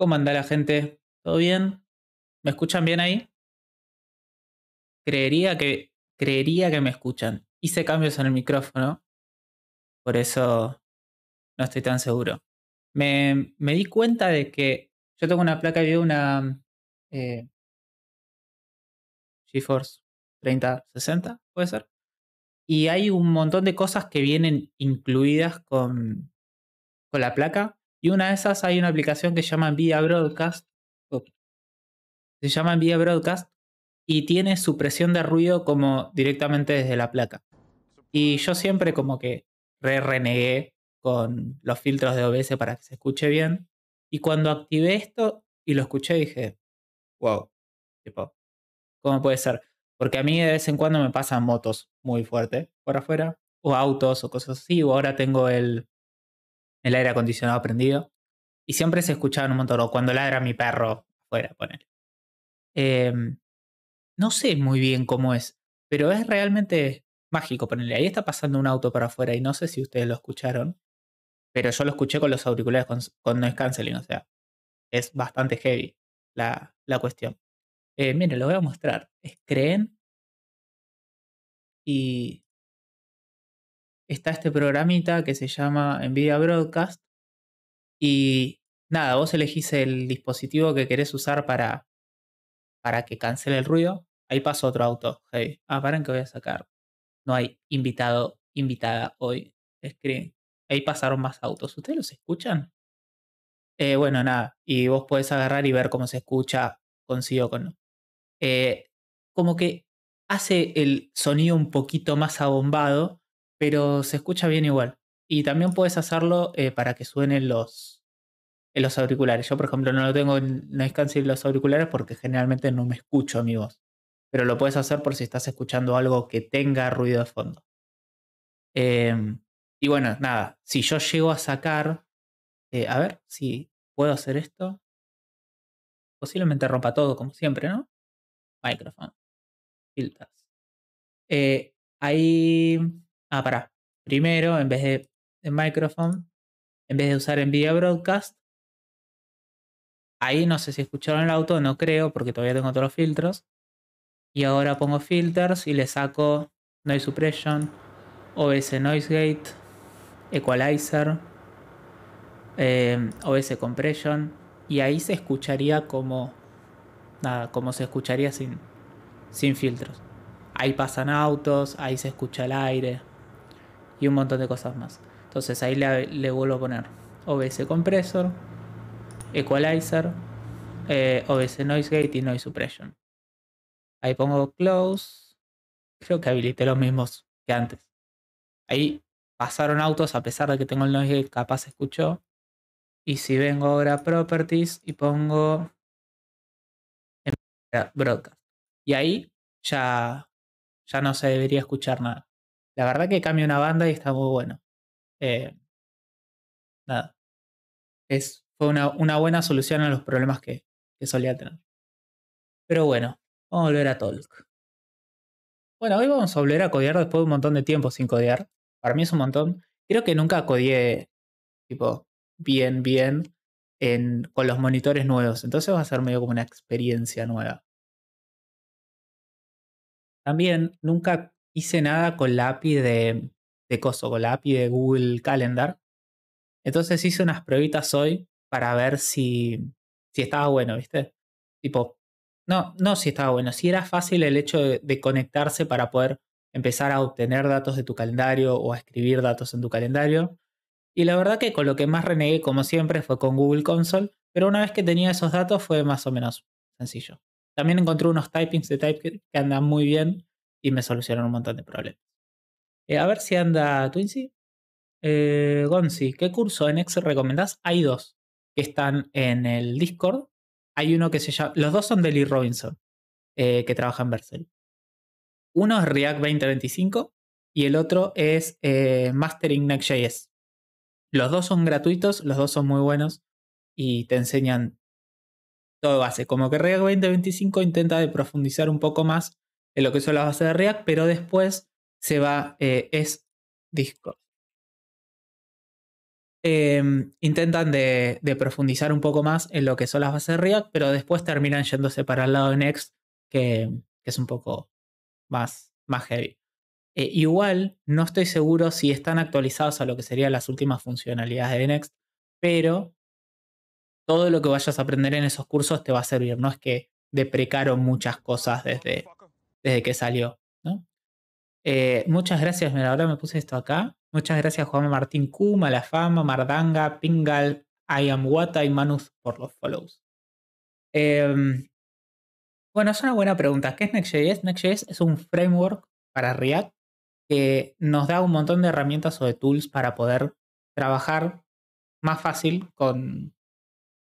¿Cómo anda la gente? ¿Todo bien? ¿Me escuchan bien ahí? Creería que, creería que me escuchan. Hice cambios en el micrófono, por eso no estoy tan seguro. Me, di cuenta de que yo tengo una placa de video, una eh, GeForce 3060, ¿puede ser? Y hay un montón de cosas que vienen incluidas con, con la placa y una de esas hay una aplicación que se llama Vía Broadcast. se llama Vía Broadcast y tiene supresión de ruido como directamente desde la placa. Y yo siempre como que re renegué con los filtros de OBS para que se escuche bien. Y cuando activé esto y lo escuché dije, wow, tipo, ¿cómo puede ser? Porque a mí de vez en cuando me pasan motos muy fuerte por afuera, o autos o cosas así, o ahora tengo el el aire acondicionado prendido. Y siempre se escuchaban un montón, o cuando ladra mi perro Fuera, poner em, no sé muy bien cómo es, pero es realmente mágico, ponerle Ahí está pasando un auto para afuera y no sé si ustedes lo escucharon, pero yo lo escuché con los auriculares con, No noise canceling, o sea, es bastante heavy la, la cuestión. Eh, miren, lo voy a mostrar. Es creen y está este programita que se llama Nvidia Broadcast y nada, vos elegís el dispositivo que querés usar para, para que cancele el ruido. Ahí pasa otro auto. Ah, paren que voy a sacar. No hay invitado, invitada hoy. Screen. Ahí pasaron más autos. ¿Ustedes los escuchan? Eh, bueno, nada. Y vos podés agarrar y ver cómo se escucha consigo con. Eh, como que hace el sonido un poquito más abombado pero se escucha bien igual. Y también puedes hacerlo eh, para que suenen los, eh, los auriculares. Yo, por ejemplo, no lo tengo en los auriculares porque generalmente no me escucho a mi voz. Pero lo puedes hacer por si estás escuchando algo que tenga ruido de fondo. Em, y bueno, nada, si yo llego a sacar, eh, a ver si puedo hacer esto. Posiblemente rompa todo, como siempre, ¿no? Micrófono. Filtras. Eh, ahí Ah, pará. Primero, en vez de, de microphone, en vez de usar NVIDIA Broadcast, ahí no sé si escucharon el auto, no creo, porque todavía tengo todos los filtros. Y ahora pongo filters y le saco Noise Suppression, OS Noise Gate, Equalizer, em, OS Compression. Y ahí se escucharía como. Nada, como se escucharía sin, sin filtros. Ahí pasan autos, ahí se escucha el aire y un montón de cosas más. Entonces ahí le, vuelvo a poner OBS Compressor, Equalizer, eh, OBS Noise Gate y Noise Suppression. Ahí pongo Close. Creo que habilité los mismos que antes. Ahí pasaron autos a pesar de que tengo el noise gate, capaz escuchó. Y si vengo ahora a Properties y pongo Broadcast. Y ahí ya, ya no se debería escuchar nada la verdad que cambia una banda y está muy bueno. Eh, nada. Es, fue una, buena solución a los problemas que, solía tener. Pero bueno, vamos a volver a Talk. Bueno, hoy vamos a volver a codear después de un montón de tiempo sin codear. Para mí es un montón. Creo que nunca codié, tipo, bien, bien en, con los monitores nuevos. Entonces va a ser medio como una experiencia nueva. También nunca hice nada con la API de, Coso, con la API de Google Calendar. Entonces hice unas pruebitas hoy para ver si, si estaba bueno, ¿viste? Tipo, no, no si estaba bueno, si era fácil el hecho de, de conectarse para poder empezar a obtener datos de tu calendario o a escribir datos en tu calendario. Y la verdad que con lo que más renegué, como siempre, fue con Google Console, pero una vez que tenía esos datos fue más o menos sencillo. También encontré unos typings de type que andan muy bien, y me solucionaron un montón de problemas. Eh, a ver si anda Twincy. Eh, Gonzi, ¿qué curso en Excel recomendás? Hay dos que están en el Discord. Hay uno que se llama. Los dos son de Lee Robinson, eh, que trabaja en Bercel. Uno es React 2025 y el otro es Mastering Next.js. Los dos son gratuitos, los dos son muy buenos y te enseñan todo base. Como que React 2025 intenta de profundizar un poco más en lo que son las bases de React, pero después se va, eh, es Discord. Em, intentan de, profundizar un poco más en lo que son las bases de React, pero después terminan yéndose para el lado de Next, que, es un poco más, más heavy. Eh, igual, no estoy seguro si están actualizados a lo que serían las últimas funcionalidades de Next, pero todo lo que vayas a aprender en esos cursos te va a servir. No es que deprecaron muchas cosas desde, desde que salió. Eh, muchas gracias, mira, ahora me puse esto acá. Muchas gracias Juan Martín La Fama, Mardanga, Pingal, I Am Wata y Manus por los follows. Em, bueno, es una buena pregunta. ¿Qué es Next.js? Next.js es un framework para React que nos da un montón de herramientas o de tools para poder trabajar más fácil con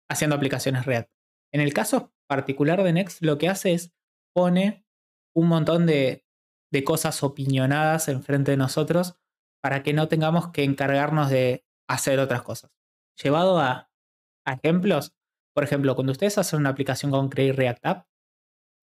haciendo aplicaciones React. En el caso particular de Next, lo que hace es pone un montón de, cosas opinionadas enfrente de nosotros para que no tengamos que encargarnos de hacer otras cosas. Llevado a, ejemplos, por ejemplo, cuando ustedes hacen una aplicación con Create React App,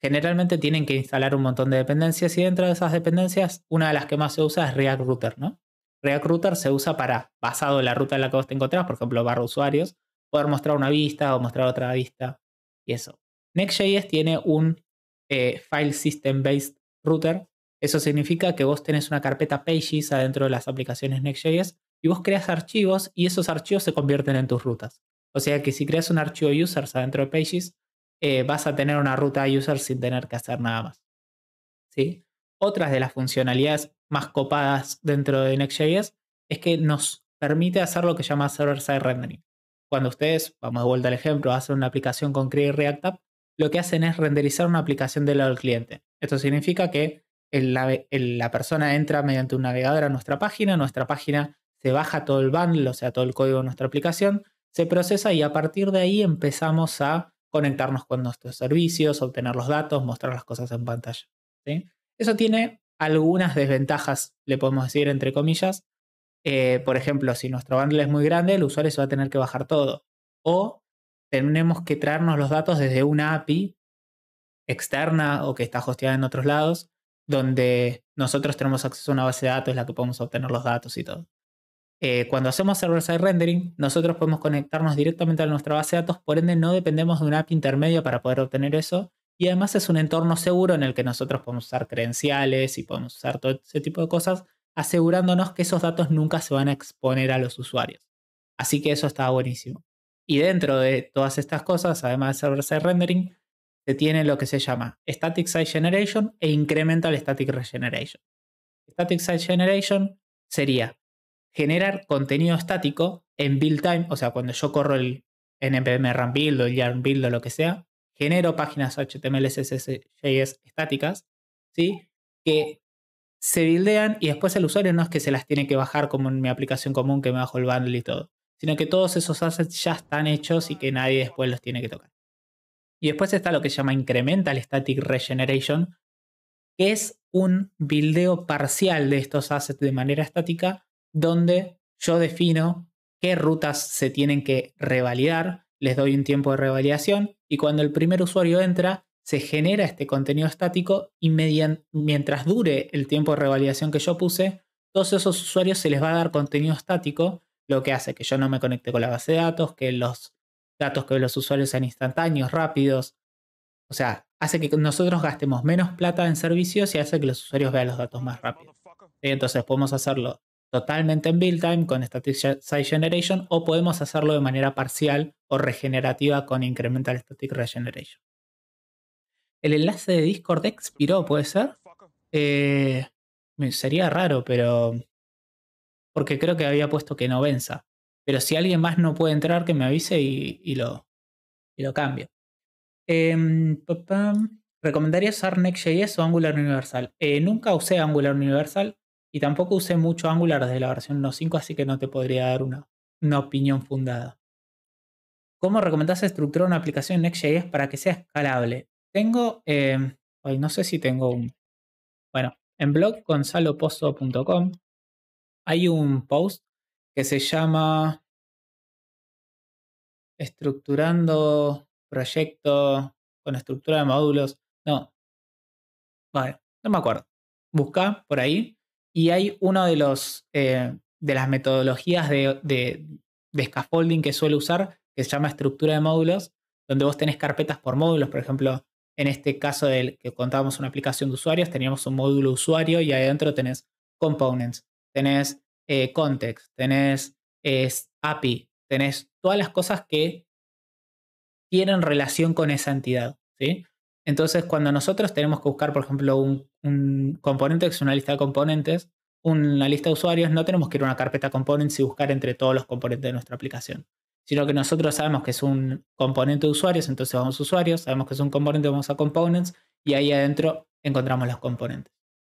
generalmente tienen que instalar un montón de dependencias y dentro de esas dependencias, una de las que más se usa es React Router, ¿no? React Router se usa para, basado en la ruta en la que vos te encontrás, por ejemplo, barra usuarios, poder mostrar una vista o mostrar otra vista y eso. Next.js tiene un eh, file System Based Router. Eso significa que vos tenés una carpeta Pages adentro de las aplicaciones Next.js y vos creas archivos y esos archivos se convierten en tus rutas. O sea que si creas un archivo users adentro de Pages, eh, vas a tener una ruta users sin tener que hacer nada más. ¿Sí? Otras de las funcionalidades más copadas dentro de Next.js es que nos permite hacer lo que llama server-side rendering. Cuando ustedes, vamos de vuelta al ejemplo, hacen una aplicación con Create React App, lo que hacen es renderizar una aplicación del lado del cliente. Esto significa que la, persona entra mediante un navegador a nuestra página, nuestra página se baja todo el bundle, o sea, todo el código de nuestra aplicación, se procesa y a partir de ahí empezamos a conectarnos con nuestros servicios, obtener los datos, mostrar las cosas en pantalla. Eso tiene algunas desventajas, le podemos decir entre comillas. Eh, por ejemplo, si nuestro bundle es muy grande, el usuario se va a tener que bajar todo. O tenemos que traernos los datos desde una API externa o que está hosteada en otros lados, donde nosotros tenemos acceso a una base de datos en la que podemos obtener los datos y todo. Eh, cuando hacemos server-side rendering, nosotros podemos conectarnos directamente a nuestra base de datos, por ende no dependemos de una API intermedia para poder obtener eso. Y además es un entorno seguro en el que nosotros podemos usar credenciales y podemos usar todo ese tipo de cosas, asegurándonos que esos datos nunca se van a exponer a los usuarios. Así que eso está buenísimo. Y dentro de todas estas cosas, además de server-side rendering, se tiene lo que se llama Static Site Generation e Incremental Static Regeneration. Static Site Generation sería generar contenido estático en build time, o sea, cuando yo corro el npm run build o el yarn build o lo que sea, genero páginas HTML, CSS, JS estáticas, ¿sí? Que se buildean y después el usuario no es que se las tiene que bajar como en mi aplicación común que me bajo el bundle y todo sino que todos esos assets ya están hechos y que nadie después los tiene que tocar. Y después está lo que se llama Incremental Static Regeneration, que es un buildeo parcial de estos assets de manera estática, donde yo defino qué rutas se tienen que revalidar, les doy un tiempo de revalidación y cuando el primer usuario entra, se genera este contenido estático y mientras dure el tiempo de revalidación que yo puse, todos esos usuarios se les va a dar contenido estático lo que hace que yo no me conecte con la base de datos, que los datos que los usuarios sean instantáneos, rápidos. O sea, hace que nosotros gastemos menos plata en servicios y hace que los usuarios vean los datos más rápido. entonces podemos hacerlo totalmente en build time con static size generation o podemos hacerlo de manera parcial o regenerativa con incremental static regeneration. El enlace de Discord expiró, ¿puede ser? Eh, sería raro, pero porque creo que había puesto que no venza. Pero si alguien más no puede entrar, que me avise y, lo, y lo cambio. Em, ¿Recomendaría usar Next.js o Angular Universal? Eh, nunca usé Angular Universal y tampoco usé mucho Angular desde la versión 1.5, así que no te podría dar una, una opinión fundada. ¿Cómo recomendás estructurar una aplicación Next.js para que sea escalable? Tengo, em, no sé si tengo un... Bueno, en blog hay un post que se llama Estructurando proyecto con estructura de módulos. No. Vale, no me acuerdo. Busca por ahí. Y hay uno de eh, de las metodologías de, scaffolding que suele usar, que se llama estructura de módulos, donde vos tenés carpetas por módulos. Por ejemplo, en este caso del que contábamos una aplicación de usuarios, teníamos un módulo usuario y adentro tenés components tenés eh, context, tenés eh, API, tenés todas las cosas que tienen relación con esa entidad. ¿sí? Entonces, cuando nosotros tenemos que buscar, por ejemplo, un, un componente, que es una lista de componentes, una lista de usuarios, no tenemos que ir a una carpeta components y buscar entre todos los componentes de nuestra aplicación, sino que nosotros sabemos que es un componente de usuarios, entonces vamos a usuarios, sabemos que es un componente, vamos a components y ahí adentro encontramos los componentes.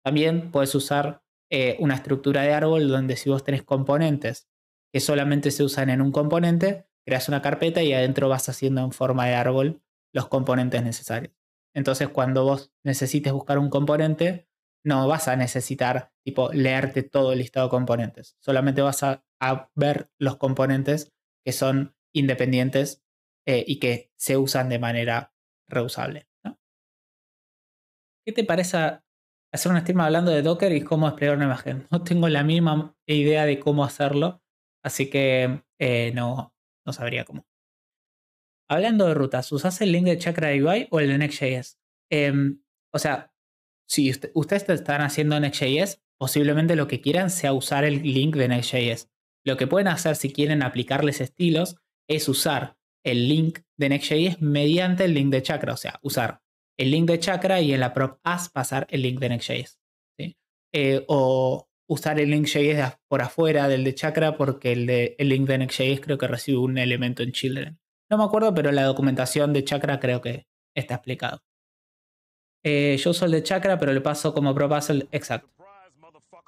También puedes usar eh, una estructura de árbol donde si vos tenés componentes que solamente se usan en un componente, creas una carpeta y adentro vas haciendo en forma de árbol los componentes necesarios. Entonces, cuando vos necesites buscar un componente, no vas a necesitar tipo leerte todo el listado de componentes. Solamente vas a, ver los componentes que son independientes eh, y que se usan de manera reusable. ¿Qué te parece hacer una estima hablando de Docker y cómo desplegar una imagen. No tengo la misma idea de cómo hacerlo, así que eh, no, no sabría cómo. Hablando de rutas, ¿usás el link de Chakra UI o el de Next.js? Em, o sea, si ustedes están haciendo Next.js, posiblemente lo que quieran sea usar el link de Next.js. Lo que pueden hacer si quieren aplicarles estilos es usar el link de Next.js mediante el link de Chakra, o sea, usar el link de Chakra y en la prop as pasar el link de Next.js. Eh, o usar el link por afuera del de Chakra porque el, de, el link de Next.js creo que recibe un elemento en Children. No me acuerdo, pero la documentación de Chakra creo que está explicado. Eh, yo uso el de Chakra, pero le paso como PROP el... Exacto.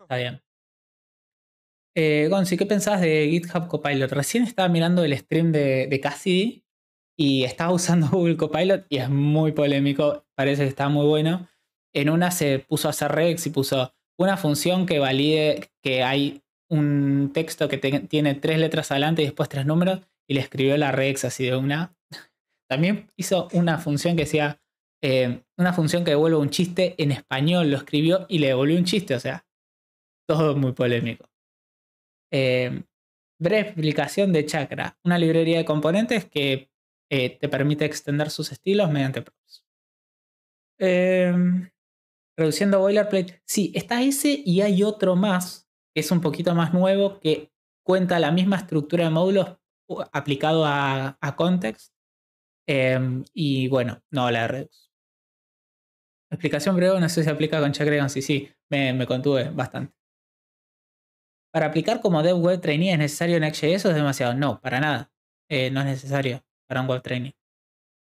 Está bien. Eh, Gonzi, ¿qué pensás de GitHub Copilot? Recién estaba mirando el stream de, de Cassidy y estaba usando Google Copilot y es muy polémico, parece que está muy bueno. En una se puso a hacer Rex y puso una función que valide que hay un texto que tiene tres letras adelante y después tres números y le escribió la Rex así de una. También hizo una función que decía, eh, una función que devuelve un chiste en español, lo escribió y le devolvió un chiste, o sea, todo muy polémico. Eh, breve explicación de Chakra, una librería de componentes que eh, te permite extender sus estilos mediante props. Em, reduciendo boilerplate. Sí, está ese y hay otro más, que es un poquito más nuevo, que cuenta la misma estructura de módulos aplicado a, context. Em, y bueno, no la Redux. Explicación breve, no sé si aplica con Chagreon. Sí, sí, me, me contuve bastante. Para aplicar como Dev Web Trainee es necesario Next.js o es demasiado. No, para nada. Eh, no es necesario para un web training.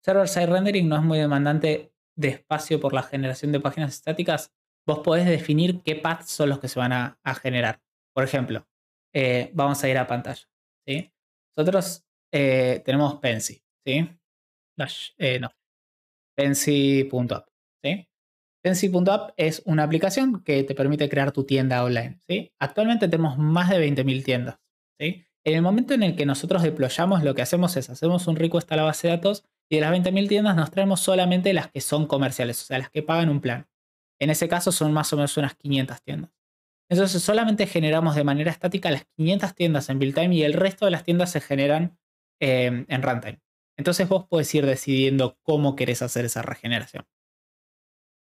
Server-side rendering no es muy demandante de espacio por la generación de páginas estáticas. Vos podés definir qué paths son los que se van a, generar. Por ejemplo, eh, vamos a ir a pantalla. ¿sí? Nosotros eh, tenemos Pensy. ¿sí? Eh, Pensy.app. ¿sí? Pensy.app es una aplicación que te permite crear tu tienda online. ¿sí? Actualmente tenemos más de 20.000 tiendas. ¿sí? En el momento en el que nosotros deployamos, lo que hacemos es hacemos un request a la base de datos y de las 20.000 tiendas nos traemos solamente las que son comerciales, o sea, las que pagan un plan. En ese caso son más o menos unas 500 tiendas. Entonces solamente generamos de manera estática las 500 tiendas en build time y el resto de las tiendas se generan eh, en runtime. Entonces vos podés ir decidiendo cómo querés hacer esa regeneración.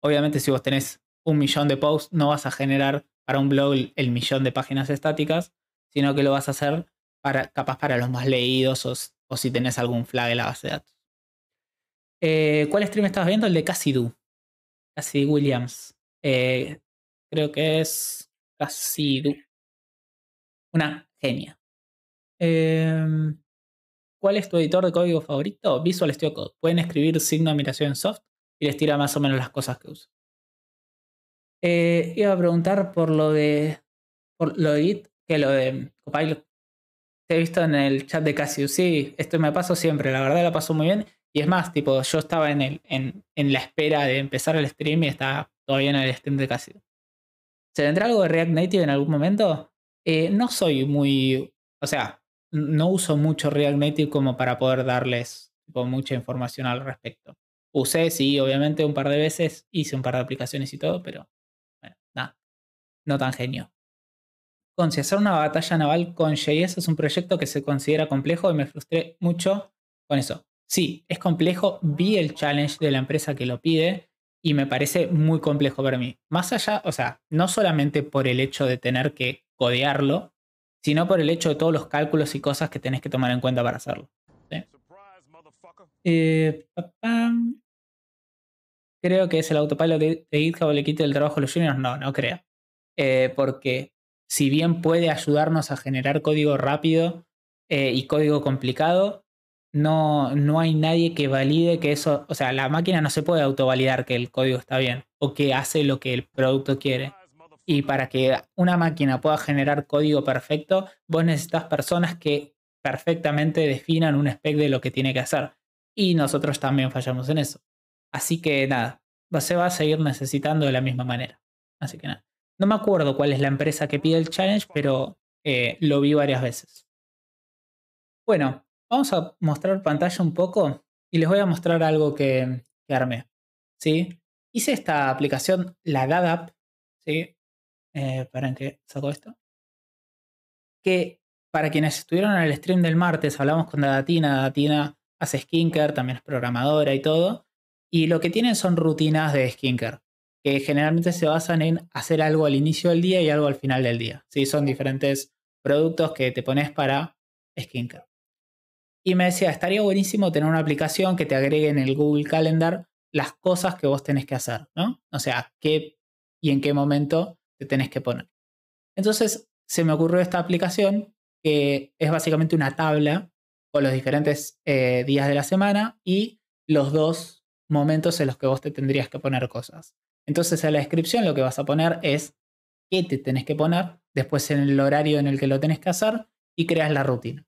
Obviamente si vos tenés un millón de posts, no vas a generar para un blog el millón de páginas estáticas, sino que lo vas a hacer capaz para los más leídos o, si tenés algún flag en la base de datos. Eh, ¿Cuál stream estabas viendo? El de Cassidy. Cassidy Williams. Eh, creo que es Cassidy. Una genia. Em, ¿Cuál es tu editor de código favorito? Visual Studio Code. Pueden escribir signo de admiración en soft y les tira más o menos las cosas que usan. Eh, iba a preguntar por lo de por lo de Git, que lo de Copilot te he visto en el chat de Casio, sí, esto me pasó siempre, la verdad la paso muy bien. Y es más, tipo, yo estaba en, la espera de empezar el stream y estaba todavía en el stream de Casio ¿Se vendrá algo de React Native en algún momento? Eh, no soy muy. O sea, no uso mucho React Native como para poder darles mucha información al respecto. Usé, sí, obviamente, un par de veces, hice un par de aplicaciones y todo, pero bueno, nada, no tan genio hacer una batalla naval con JS es un proyecto que se considera complejo y me frustré mucho con eso. Sí, es complejo, vi el challenge de la empresa que lo pide y me parece muy complejo para mí. Más allá, o sea, no solamente por el hecho de tener que codearlo, sino por el hecho de todos los cálculos y cosas que tenés que tomar en cuenta para hacerlo. Eh, creo que es el autopilot de, de le quite el trabajo a los juniors. No, no creo. Eh, porque si bien puede ayudarnos a generar código rápido eh, y código complicado, no, no hay nadie que valide que eso, o sea, la máquina no se puede autovalidar que el código está bien o que hace lo que el producto quiere. Y para que una máquina pueda generar código perfecto, vos necesitas personas que perfectamente definan un spec de lo que tiene que hacer. Y nosotros también fallamos en eso. Así que nada, se va a seguir necesitando de la misma manera. Así que nada. No me acuerdo cuál es la empresa que pide el challenge, pero eh, lo vi varias veces. Bueno, vamos a mostrar pantalla un poco y les voy a mostrar algo que, armé. ¿sí? Hice esta aplicación, la DADAP, ¿sí? Eh, que saco esto? Que para quienes estuvieron en el stream del martes, hablamos con Dadatina. Dadatina hace skinker, también es programadora y todo. Y lo que tienen son rutinas de skinker que generalmente se basan en hacer algo al inicio del día y algo al final del día. Son diferentes productos que te pones para skincare. Y me decía, estaría buenísimo tener una aplicación que te agregue en el Google Calendar las cosas que vos tenés que hacer, ¿no? O sea, qué y en qué momento te tenés que poner. Entonces, se me ocurrió esta aplicación que es básicamente una tabla con los diferentes eh, días de la semana y los dos momentos en los que vos te tendrías que poner cosas. Entonces a la descripción lo que vas a poner es qué te tenés que poner, después en el horario en el que lo tenés que hacer y creas la rutina.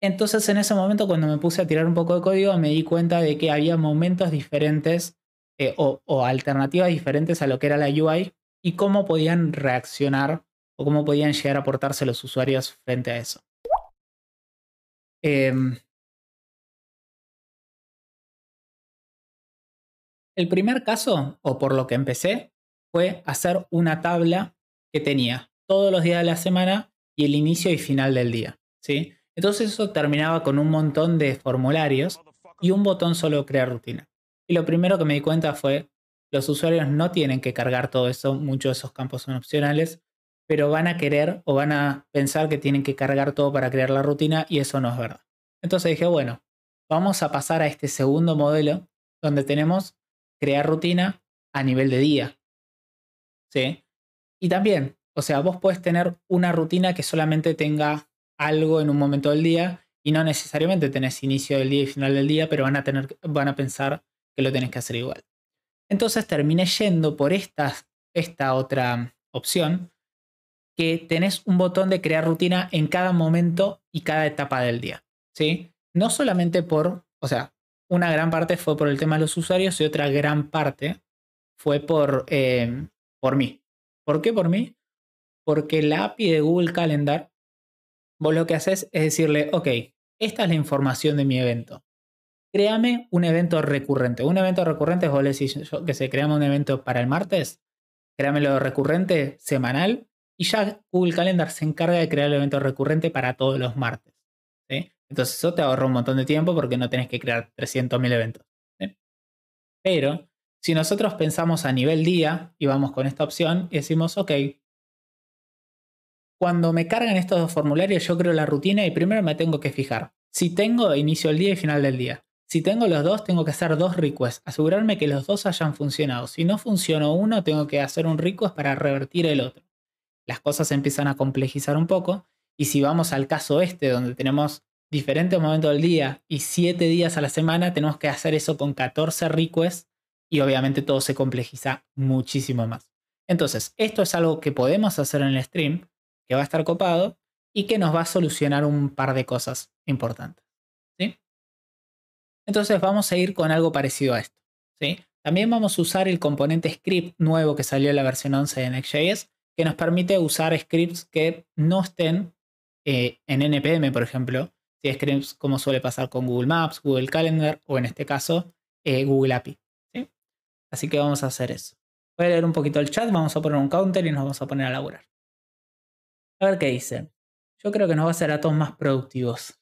Entonces en ese momento cuando me puse a tirar un poco de código me di cuenta de que había momentos diferentes eh, o, alternativas diferentes a lo que era la UI y cómo podían reaccionar o cómo podían llegar a portarse los usuarios frente a eso. Em, El primer caso, o por lo que empecé, fue hacer una tabla que tenía todos los días de la semana y el inicio y final del día. ¿sí? Entonces eso terminaba con un montón de formularios y un botón solo crear rutina. Y lo primero que me di cuenta fue, los usuarios no tienen que cargar todo eso, muchos de esos campos son opcionales, pero van a querer o van a pensar que tienen que cargar todo para crear la rutina y eso no es verdad. Entonces dije, bueno, vamos a pasar a este segundo modelo donde tenemos crear rutina a nivel de día. ¿Sí? Y también, o sea, vos puedes tener una rutina que solamente tenga algo en un momento del día y no necesariamente tenés inicio del día y final del día, pero van a, tener, van a pensar que lo tenés que hacer igual. Entonces terminé yendo por esta, esta otra opción, que tenés un botón de crear rutina en cada momento y cada etapa del día. ¿sí? No solamente por, o sea, una gran parte fue por el tema de los usuarios y otra gran parte fue por, em, mí. ¿Por qué por mí? Porque la API de Google Calendar, vos lo que haces es decirle, ok, esta es la información de mi evento. Créame un evento recurrente. Un evento recurrente, vos le decís yo, que se crea un evento para el martes, créame lo recurrente semanal y ya Google Calendar se encarga de crear el evento recurrente para todos los martes. ¿sí? Entonces eso te ahorra un montón de tiempo porque no tenés que crear 300.000 eventos. Pero si nosotros pensamos a nivel día y vamos con esta opción y decimos, ok, cuando me cargan estos dos formularios yo creo la rutina y primero me tengo que fijar. Si tengo inicio del día y final del día. Si tengo los dos, tengo que hacer dos requests, asegurarme que los dos hayan funcionado. Si no funcionó uno, tengo que hacer un request para revertir el otro. Las cosas empiezan a complejizar un poco y si vamos al caso este, donde tenemos diferentes momentos del día y siete días a la semana, tenemos que hacer eso con 14 requests y obviamente todo se complejiza muchísimo más. Entonces, esto es algo que podemos hacer en el stream, que va a estar copado y que nos va a solucionar un par de cosas importantes. Entonces, vamos a ir con algo parecido a esto. ¿sí? También vamos a usar el componente script nuevo que salió en la versión 11 de Next.js, que nos permite usar scripts que no estén eh, en NPM, por ejemplo, si es como suele pasar con Google Maps, Google Calendar o en este caso eh, Google API. Así que vamos a hacer eso. Voy a leer un poquito el chat, vamos a poner un counter y nos vamos a poner a laburar. A ver qué dice. Yo creo que nos va a hacer datos más productivos.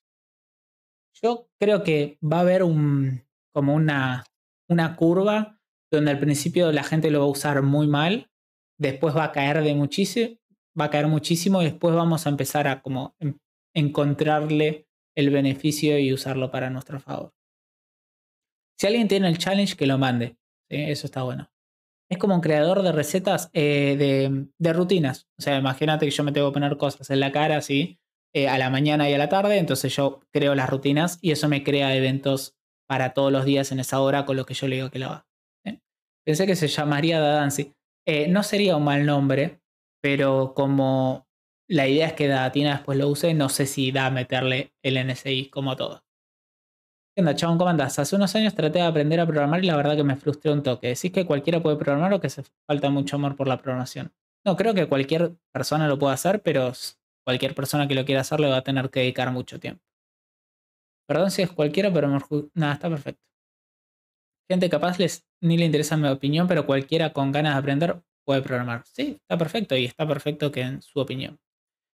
Yo creo que va a haber como una, una curva donde al principio la gente lo va a usar muy mal, después va a caer de muchísimo, va a caer muchísimo y después vamos a empezar a como encontrarle el beneficio y usarlo para nuestro favor. Si alguien tiene el challenge, que lo mande. Eso está bueno. Es como un creador de recetas, eh, de, rutinas. O sea, imagínate que yo me tengo que poner cosas en la cara así eh, a la mañana y a la tarde. Entonces yo creo las rutinas y eso me crea eventos para todos los días en esa hora con lo que yo le digo que la haga. Pensé que se llamaría Dadancy. Eh, no sería un mal nombre, pero como la idea es que Datina después lo use. No sé si da a meterle el NSI como todo. ¿Qué onda, chabón? ¿Cómo Hace unos años traté de aprender a programar y la verdad que me frustré un toque. ¿Decís que cualquiera puede programar o que se falta mucho amor por la programación? No, creo que cualquier persona lo pueda hacer, pero cualquier persona que lo quiera hacer le va a tener que dedicar mucho tiempo. Perdón si es cualquiera, pero nada, está perfecto. Gente capaz les ni le interesa mi opinión, pero cualquiera con ganas de aprender puede programar. Sí, está perfecto y está perfecto que en su opinión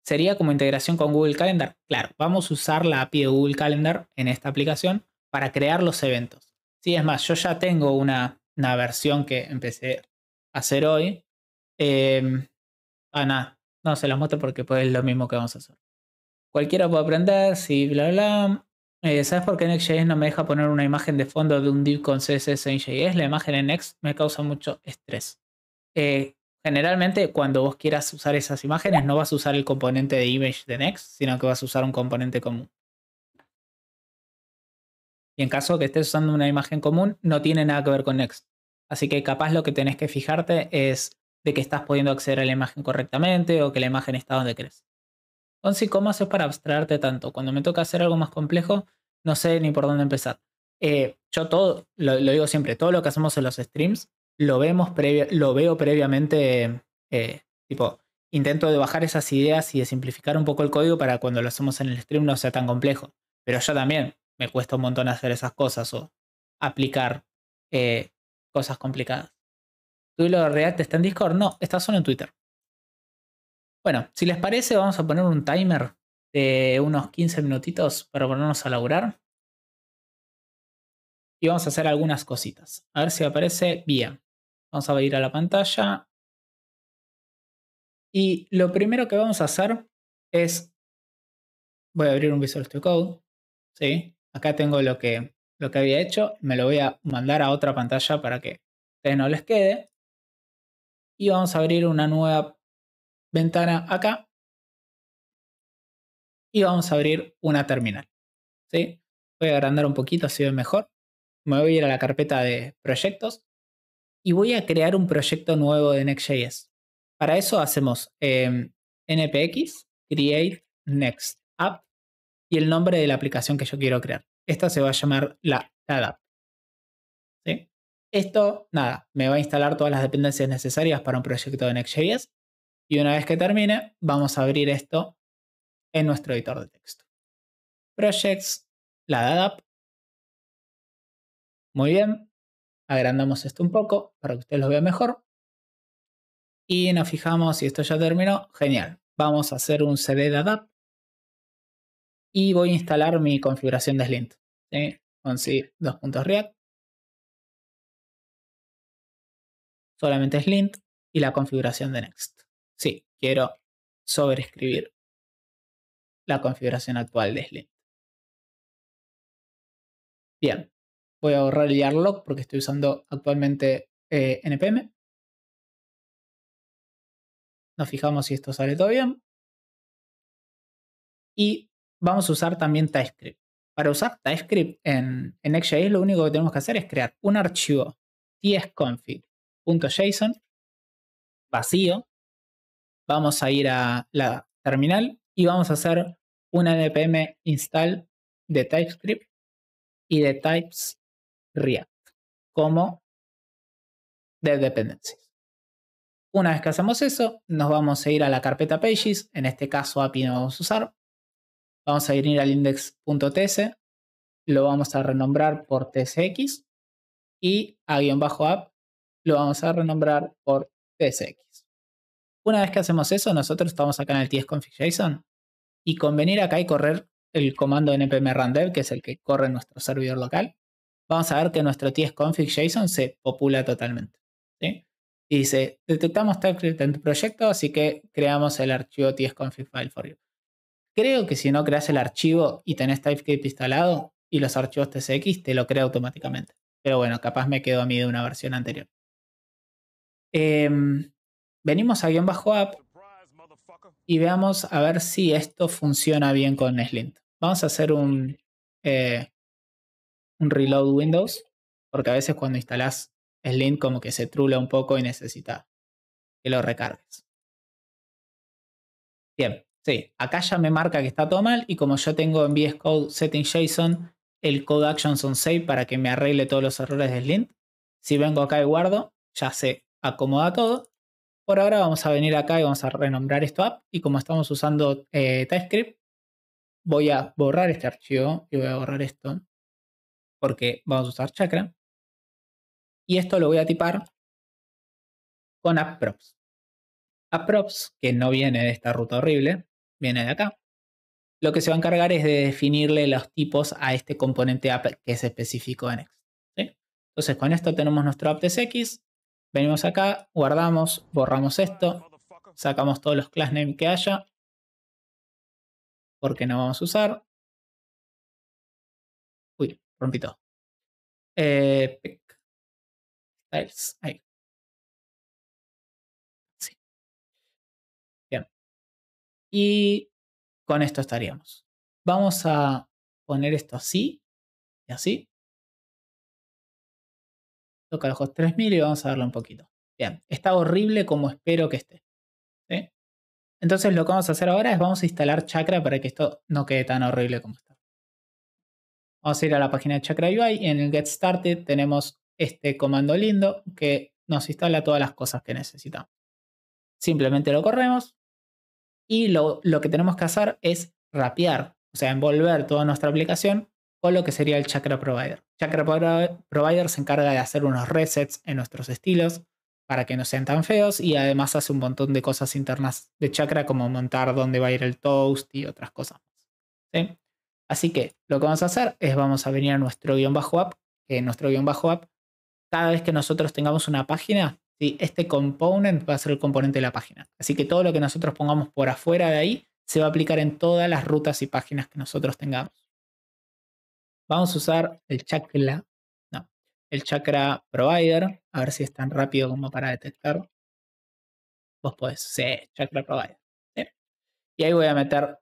sería como integración con Google Calendar. Claro, vamos a usar la API de Google Calendar en esta aplicación para crear los eventos. Sí, es más, yo ya tengo una, versión que empecé a hacer hoy. Em, ah, nada, no se las muestro porque pues es lo mismo que vamos a hacer. Cualquiera puede aprender, si bla, bla. Eh, ¿Sabes por qué Next.js no me deja poner una imagen de fondo de un div con CSS en JS? La imagen en Next me causa mucho estrés. Eh, Generalmente cuando vos quieras usar esas imágenes no vas a usar el componente de image de next, sino que vas a usar un componente común. Y en caso que estés usando una imagen común, no tiene nada que ver con next. Así que capaz lo que tenés que fijarte es de que estás pudiendo acceder a la imagen correctamente o que la imagen está donde querés. Entonces, ¿cómo haces para abstraerte tanto? Cuando me toca hacer algo más complejo, no sé ni por dónde empezar. Eh, yo todo, lo, digo siempre, todo lo que hacemos en los streams lo, veo previamente, eh, tipo, intento de bajar esas ideas y de simplificar un poco el código para cuando lo hacemos en el stream no sea tan complejo. Pero yo también me cuesta un montón hacer esas cosas o aplicar eh, cosas complicadas. tú lo de React está en Discord? No, está solo en Twitter. Bueno, si les parece, vamos a poner un timer de unos 15 minutitos para ponernos a laburar. Y vamos a hacer algunas cositas. A ver si aparece bien. Vamos a ir a la pantalla. Y lo primero que vamos a hacer es. Voy a abrir un Visual Studio Code. Acá tengo lo que, lo que había hecho. Me lo voy a mandar a otra pantalla para que ustedes no les quede. Y vamos a abrir una nueva ventana acá. Y vamos a abrir una terminal. ¿sí? Voy a agrandar un poquito, así ve mejor. Me voy a ir a la carpeta de proyectos y voy a crear un proyecto nuevo de Next.js. Para eso hacemos em, npx create next app y el nombre de la aplicación que yo quiero crear. Esta se va a llamar la, DADAP Esto, nada, me va a instalar todas las dependencias necesarias para un proyecto de Next.js y una vez que termine, vamos a abrir esto en nuestro editor de texto. Projects, la app. Muy bien, agrandamos esto un poco para que ustedes lo vean mejor. Y nos fijamos si esto ya terminó. Genial. Vamos a hacer un cd de adapt. Y voy a instalar mi configuración de Slint. Con sí, dos puntos React. Solamente Slint y la configuración de Next. Sí, quiero sobreescribir la configuración actual de Slint. Bien voy a borrar el yarlock porque estoy usando actualmente eh, npm. Nos fijamos si esto sale todo bien. Y vamos a usar también TypeScript. Para usar TypeScript en, en XJS lo único que tenemos que hacer es crear un archivo tsconfig.json vacío. Vamos a ir a la terminal y vamos a hacer un npm install de TypeScript y de types React como de dependencias. Una vez que hacemos eso, nos vamos a ir a la carpeta Pages, en este caso API no vamos a usar. Vamos a ir al index.ts lo vamos a renombrar por tsx y a guión bajo app lo vamos a renombrar por tsx. Una vez que hacemos eso, nosotros estamos acá en el tsconfig.json y con venir acá y correr el comando npm run que es el que corre nuestro servidor local, vamos a ver que nuestro tsconfig.json se popula totalmente. Y dice, detectamos TypeScript en tu proyecto, así que creamos el archivo tsconfigfile file for you. Creo que si no creas el archivo y tenés TypeScript instalado y los archivos TCX, te lo crea automáticamente. Pero bueno, capaz me quedo a mí de una versión anterior. Em, venimos a guión bajo app y veamos a ver si esto funciona bien con Slint. Vamos a hacer un, eh, un reload Windows, porque a veces cuando instalás Slint como que se trula un poco y necesita que lo recargues. Bien, sí, acá ya me marca que está todo mal y como yo tengo en VS Code Setting JSON el code actions on save para que me arregle todos los errores de Slint, si vengo acá y guardo, ya se acomoda todo. Por ahora vamos a venir acá y vamos a renombrar esto app y como estamos usando eh, TypeScript, voy a borrar este archivo y voy a borrar esto porque vamos a usar chakra. Y esto lo voy a tipar con App props que no viene de esta ruta horrible, viene de acá. Lo que se va a encargar es de definirle los tipos a este componente app que es específico en Next. Entonces con esto tenemos nuestro app.tsx, venimos acá, guardamos, borramos esto, sacamos todos los class name que haya, porque no vamos a usar, Rompito. Eh, Ahí. Bien. Y con esto estaríamos. Vamos a poner esto así y así. Toca los 3000 y vamos a darle un poquito. Bien, está horrible como espero que esté. Entonces lo que vamos a hacer ahora es vamos a instalar Chakra para que esto no quede tan horrible como está. Vamos a ir a la página de Chakra UI y en el Get Started tenemos este comando lindo que nos instala todas las cosas que necesitamos. Simplemente lo corremos y lo, que tenemos que hacer es rapear, o sea, envolver toda nuestra aplicación con lo que sería el Chakra Provider. Chakra Provider se encarga de hacer unos resets en nuestros estilos para que no sean tan feos y además hace un montón de cosas internas de Chakra como montar dónde va a ir el toast y otras cosas. ¿sí? Así que lo que vamos a hacer es vamos a venir a nuestro guión bajo app, en nuestro guión bajo app, cada vez que nosotros tengamos una página, este component va a ser el componente de la página. Así que todo lo que nosotros pongamos por afuera de ahí se va a aplicar en todas las rutas y páginas que nosotros tengamos. Vamos a usar el chakra, no, el chakra provider, a ver si es tan rápido como para detectarlo. Vos podés, sí, chakra provider. Y ahí voy a meter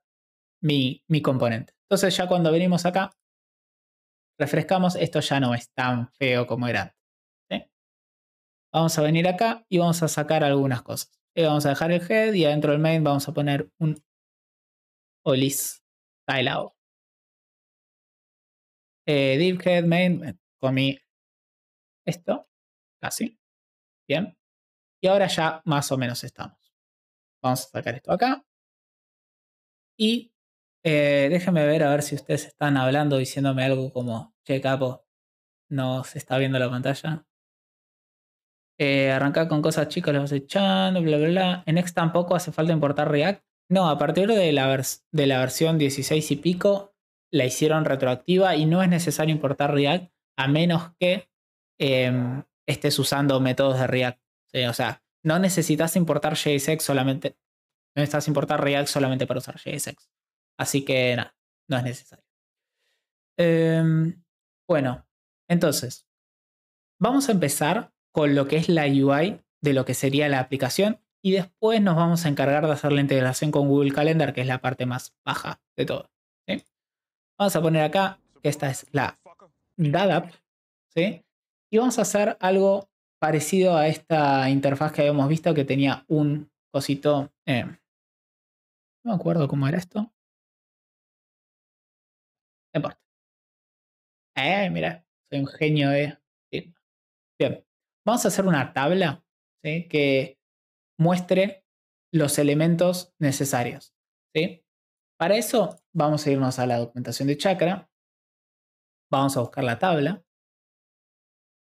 mi componente. Entonces ya cuando venimos acá, refrescamos, esto ya no es tan feo como era Vamos a venir acá y vamos a sacar algunas cosas. Y eh, vamos a dejar el head y adentro del main vamos a poner un olis style eh, div head main, eh, comí esto, casi. Bien. Y ahora ya más o menos estamos. Vamos a sacar esto acá. Y eh, Déjenme ver a ver si ustedes están hablando, diciéndome algo como, che, capo, no se está viendo la pantalla. Eh, arrancar con cosas chicas, les vas echando, bla, bla, bla. En X tampoco hace falta importar React. No, a partir de la, de la versión 16 y pico, la hicieron retroactiva y no es necesario importar React a menos que em, estés usando métodos de React. O sea, no necesitas importar JSX solamente, no necesitas importar React solamente para usar JSX. Así que nada, no es necesario. Em, bueno, entonces, vamos a empezar con lo que es la UI de lo que sería la aplicación y después nos vamos a encargar de hacer la integración con Google Calendar, que es la parte más baja de todo. Vamos a poner acá que esta es la DADAP, ¿sí? y vamos a hacer algo parecido a esta interfaz que habíamos visto que tenía un cosito. Em, no me acuerdo cómo era esto importa. mira, soy un genio de eh. Bien, vamos a hacer una tabla que muestre los elementos necesarios. ¿sí? Para eso vamos a irnos a la documentación de Chakra. Vamos a buscar la tabla.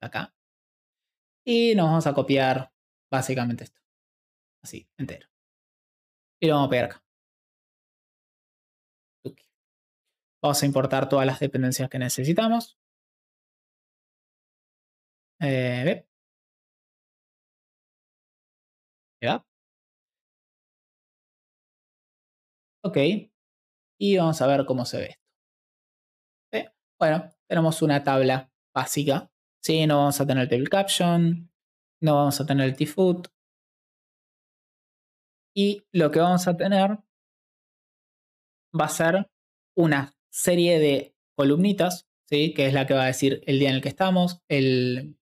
Acá. Y nos vamos a copiar básicamente esto. Así, entero. Y lo vamos a pegar acá. Vamos a importar todas las dependencias que necesitamos. Eh, ok. Y vamos a ver cómo se ve esto. Bueno, tenemos una tabla básica. ¿sí? No vamos a tener el table caption, no vamos a tener el tfoot. Y lo que vamos a tener va a ser unas serie de columnitas, ¿sí? que es la que va a decir el día en el que estamos, el,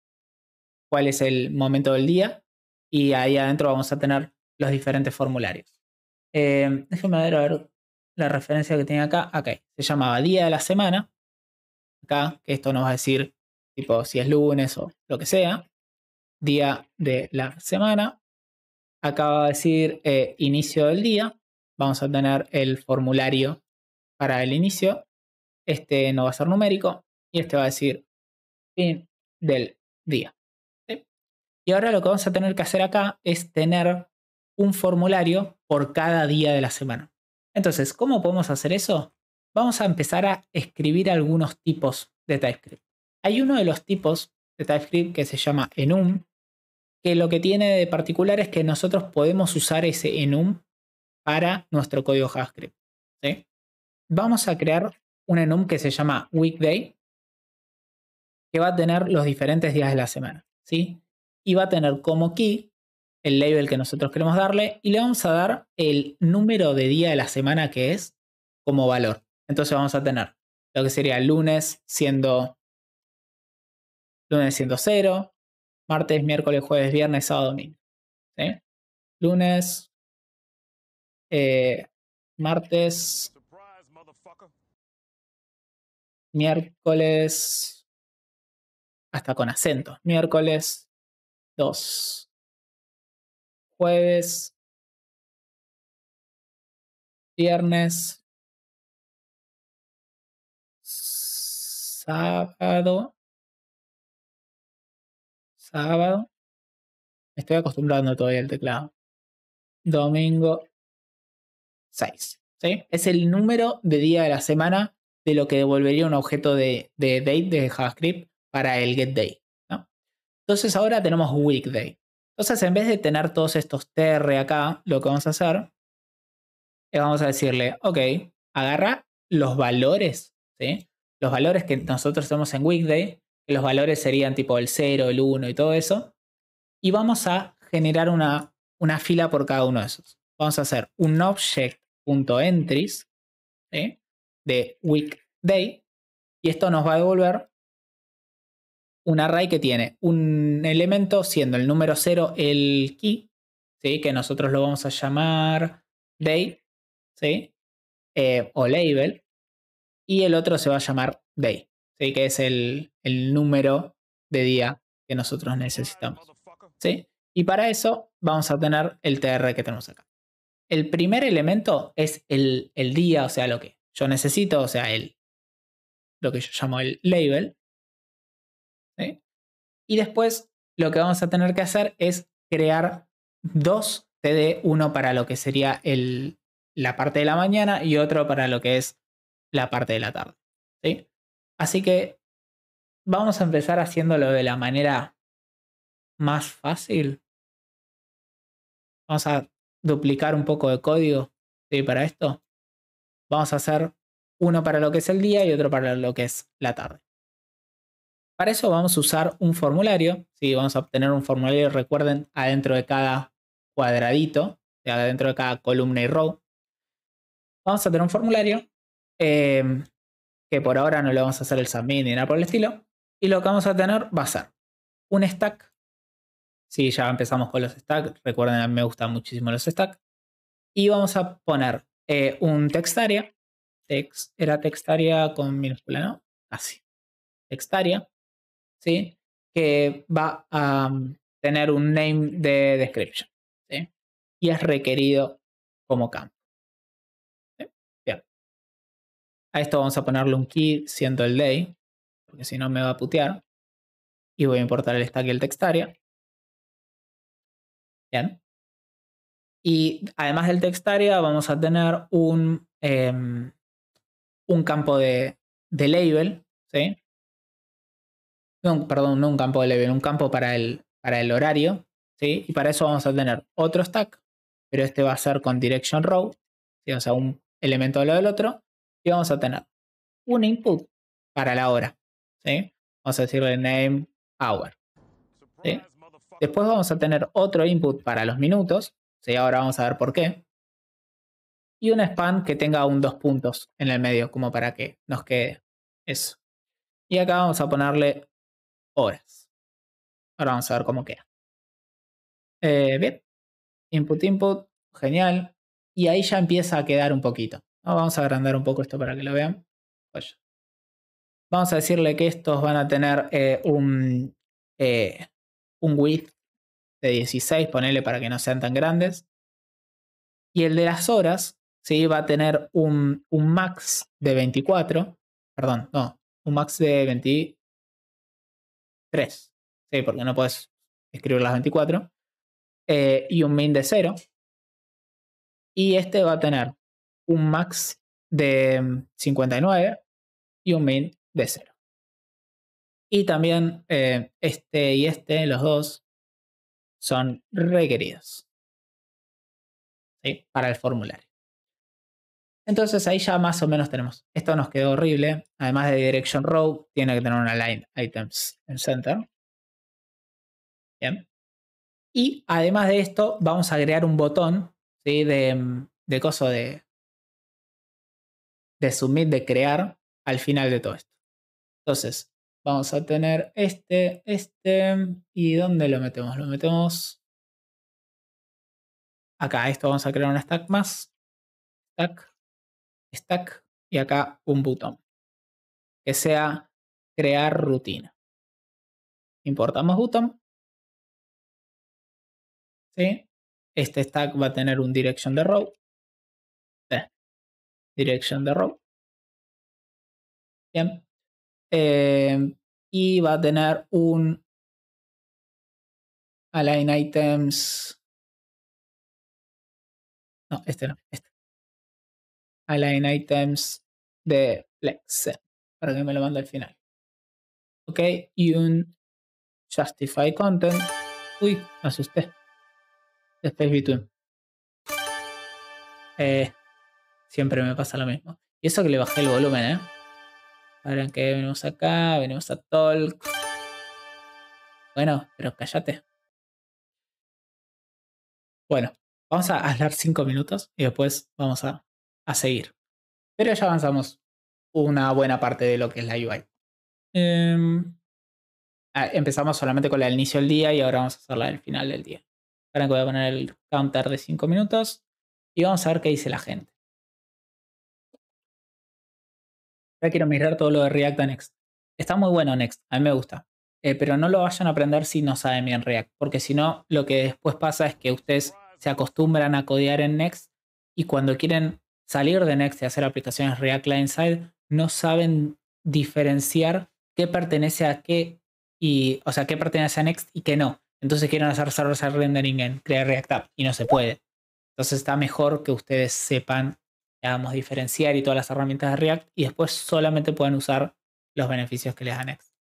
cuál es el momento del día, y ahí adentro vamos a tener los diferentes formularios. Eh, déjenme ver, ver la referencia que tiene acá. Ok, se llamaba Día de la Semana. Acá, que esto nos va a decir tipo si es lunes o lo que sea. Día de la semana. Acá va a decir eh, inicio del día. Vamos a tener el formulario para el inicio, este no va a ser numérico y este va a decir fin del día. Y ahora lo que vamos a tener que hacer acá es tener un formulario por cada día de la semana. Entonces, ¿cómo podemos hacer eso? Vamos a empezar a escribir algunos tipos de TypeScript. Hay uno de los tipos de TypeScript que se llama enum, que lo que tiene de particular es que nosotros podemos usar ese enum para nuestro código JavaScript vamos a crear un enum que se llama weekday, que va a tener los diferentes días de la semana, ¿sí? Y va a tener como key el label que nosotros queremos darle y le vamos a dar el número de día de la semana que es como valor. Entonces vamos a tener lo que sería lunes siendo lunes siendo 0, martes, miércoles, jueves, viernes, sábado, domingo. Lunes, eh, martes, miércoles, hasta con acento, miércoles 2, jueves, viernes, sábado, sábado, me estoy acostumbrando todavía al teclado, domingo 6. ¿sí? Es el número de día de la semana de lo que devolvería un objeto de, date de JavaScript para el getDay ¿no? Entonces ahora tenemos weekday. Entonces en vez de tener todos estos tr acá, lo que vamos a hacer es vamos a decirle, ok, agarra los valores, ¿sí? los valores que nosotros tenemos en weekday, los valores serían tipo el 0, el 1 y todo eso, y vamos a generar una, una fila por cada uno de esos. Vamos a hacer un object.entries, de weekday y esto nos va a devolver un array que tiene un elemento siendo el número 0 el key, ¿sí? que nosotros lo vamos a llamar day ¿sí? Eh, o label y el otro se va a llamar day, ¿sí? que es el, número de día que nosotros necesitamos. Y para eso vamos a tener el TR que tenemos acá. El primer elemento es el día, o sea, lo que yo necesito, o sea, el, lo que yo llamo el label. Y después lo que vamos a tener que hacer es crear dos TD, uno para lo que sería el, la parte de la mañana y otro para lo que es la parte de la tarde. Así que vamos a empezar haciéndolo de la manera más fácil. Vamos a duplicar un poco de código para esto. Vamos a hacer uno para lo que es el día y otro para lo que es la tarde. Para eso vamos a usar un formulario. Sí, vamos a obtener un formulario, recuerden, adentro de cada cuadradito, adentro de cada columna y row. Vamos a tener un formulario em, que por ahora no le vamos a hacer el submit ni nada por el estilo. Y lo que vamos a tener va a ser un stack. Si ya empezamos con los stacks, recuerden, me gustan muchísimo los stacks. Y vamos a poner eh, un textarea, text, era textarea con minúscula, ¿no? Así, textarea, ¿sí? Que va a mm, tener un name de description, ¿sí? Y es requerido como campo. A esto vamos a ponerle un key siendo el day, porque si no me va a putear. Y voy a importar el stack y el textarea. Bien. Y además del text area, vamos a tener un, em, un campo de, label, ¿sí? perdón, no un campo de label, un campo para el, para el horario, ¿sí? Y para eso vamos a tener otro stack, pero este va a ser con direction row, o sea, un elemento de lo del otro, y vamos a tener un input para la hora, ¿sí? Vamos a decirle name hour, Después vamos a tener otro input para los minutos, y Ahora vamos a ver por qué. Y un span que tenga un dos puntos en el medio, como para que nos quede eso. Y acá vamos a ponerle horas. Ahora vamos a ver cómo queda. Eh, bien. Input, input. Genial. Y ahí ya empieza a quedar un poquito. Ah, vamos a agrandar un poco esto para que lo vean. Pues vamos a decirle que estos van a tener eh, un, eh, un width de 16, ponele para que no sean tan grandes. Y el de las horas, ¿sí? va a tener un, max de 24, perdón, no, un max de 23, ¿sí? porque no puedes escribir las 24, eh, y un min de 0. Y este va a tener un max de 59 mm, y un min de 0. Y también eh, este y este, los dos, son requeridos para el formulario. Entonces ahí ya más o menos tenemos. Esto nos quedó horrible. Además de Direction Row, tiene que tener una line items en center. Bien. Y además de esto, vamos a crear un botón de, mm, de coso de, de submit, de crear al final de todo esto. Entonces, Vamos a tener este, este. ¿Y dónde lo metemos? Lo metemos acá. Esto vamos a crear un stack más. Stack, stack. Y acá un botón. Que sea crear rutina. Importamos button ¿Sí? Este stack va a tener un direction de row. direction de row. Bien. Em, y va a tener un Align Items. No, este no, este. Align Items de Flex, para que me lo mande al final. Ok, y un Justify Content. Uy, asusté. Space Between. Eh, siempre me pasa lo mismo. Y eso que le bajé el volumen, ¿eh? Ahora que venimos acá, venimos a Talk. Bueno, pero cállate. Bueno, vamos a hablar cinco minutos y después vamos a, seguir. Pero ya avanzamos una buena parte de lo que es la UI. Em, empezamos solamente con la del inicio del día y ahora vamos a la del final del día. Ahora que voy a poner el counter de cinco minutos y vamos a ver qué dice la gente. quiero mirar todo lo de React a Next. Está muy bueno Next, a mí me gusta. Eh, pero no lo vayan a aprender si no saben bien React, porque si no, lo que después pasa es que ustedes se acostumbran a codear en Next y cuando quieren salir de Next y hacer aplicaciones React Client-Side, no saben diferenciar qué pertenece a qué y, o sea, qué pertenece a Next y qué no. Entonces quieren hacer server-side rendering en crear React App y no se puede. Entonces está mejor que ustedes sepan vamos a diferenciar y todas las herramientas de React y después solamente pueden usar los beneficios que les da Next.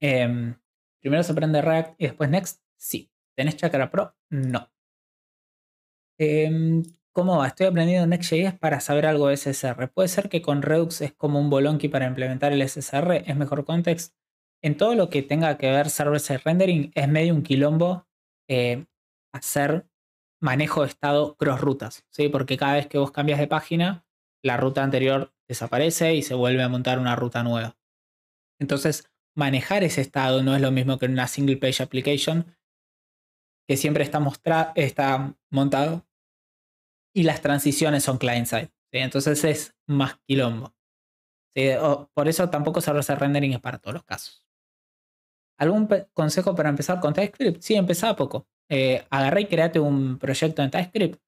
Em, primero se aprende React y después Next, sí. ¿Tenés Chakra Pro? No. Em, ¿Cómo va? Estoy aprendiendo Next.js para saber algo de SSR. Puede ser que con Redux es como un bolonqui para implementar el SSR, es mejor context. En todo lo que tenga que ver server-side rendering, es medio un quilombo eh, hacer manejo de estado cross rutas, ¿sí? porque cada vez que vos cambias de página, la ruta anterior desaparece y se vuelve a montar una ruta nueva. Entonces, manejar ese estado no es lo mismo que en una single page application, que siempre está, está montado y las transiciones son client-side. Entonces es más quilombo. por eso tampoco se hace rendering para todos los casos. ¿Algún consejo para empezar con TypeScript? Sí, empezaba poco eh, y créate un proyecto en TypeScript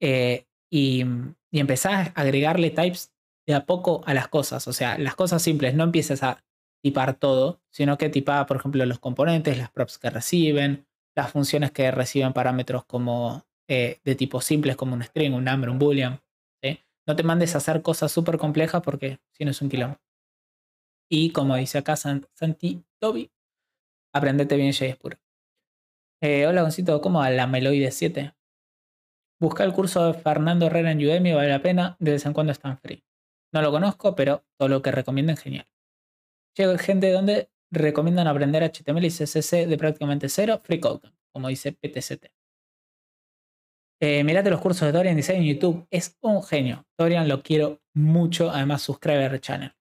eh, mm, y, empezás a agregarle types de a poco a las cosas. O sea, las cosas simples, no empieces a tipar todo, sino que tipa, por ejemplo, los componentes, las props que reciben, las funciones que reciben parámetros como eh, de tipo simples, como un string, un number, un boolean. No te mandes a hacer cosas súper complejas porque si es un quilombo. Y como dice acá Santi Toby, aprendete bien JSPUR. Eh, hola, Goncito, ¿cómo va la Meloide 7? Busca el curso de Fernando Herrera en Udemy, vale la pena, de vez en cuando están free. No lo conozco, pero todo lo que recomiendan genial. Llega gente donde recomiendan aprender HTML y CSS de prácticamente cero, free code, como dice PTCT. Eh, mirate los cursos de Dorian Design en YouTube, es un genio. Dorian lo quiero mucho, además suscribe al channel.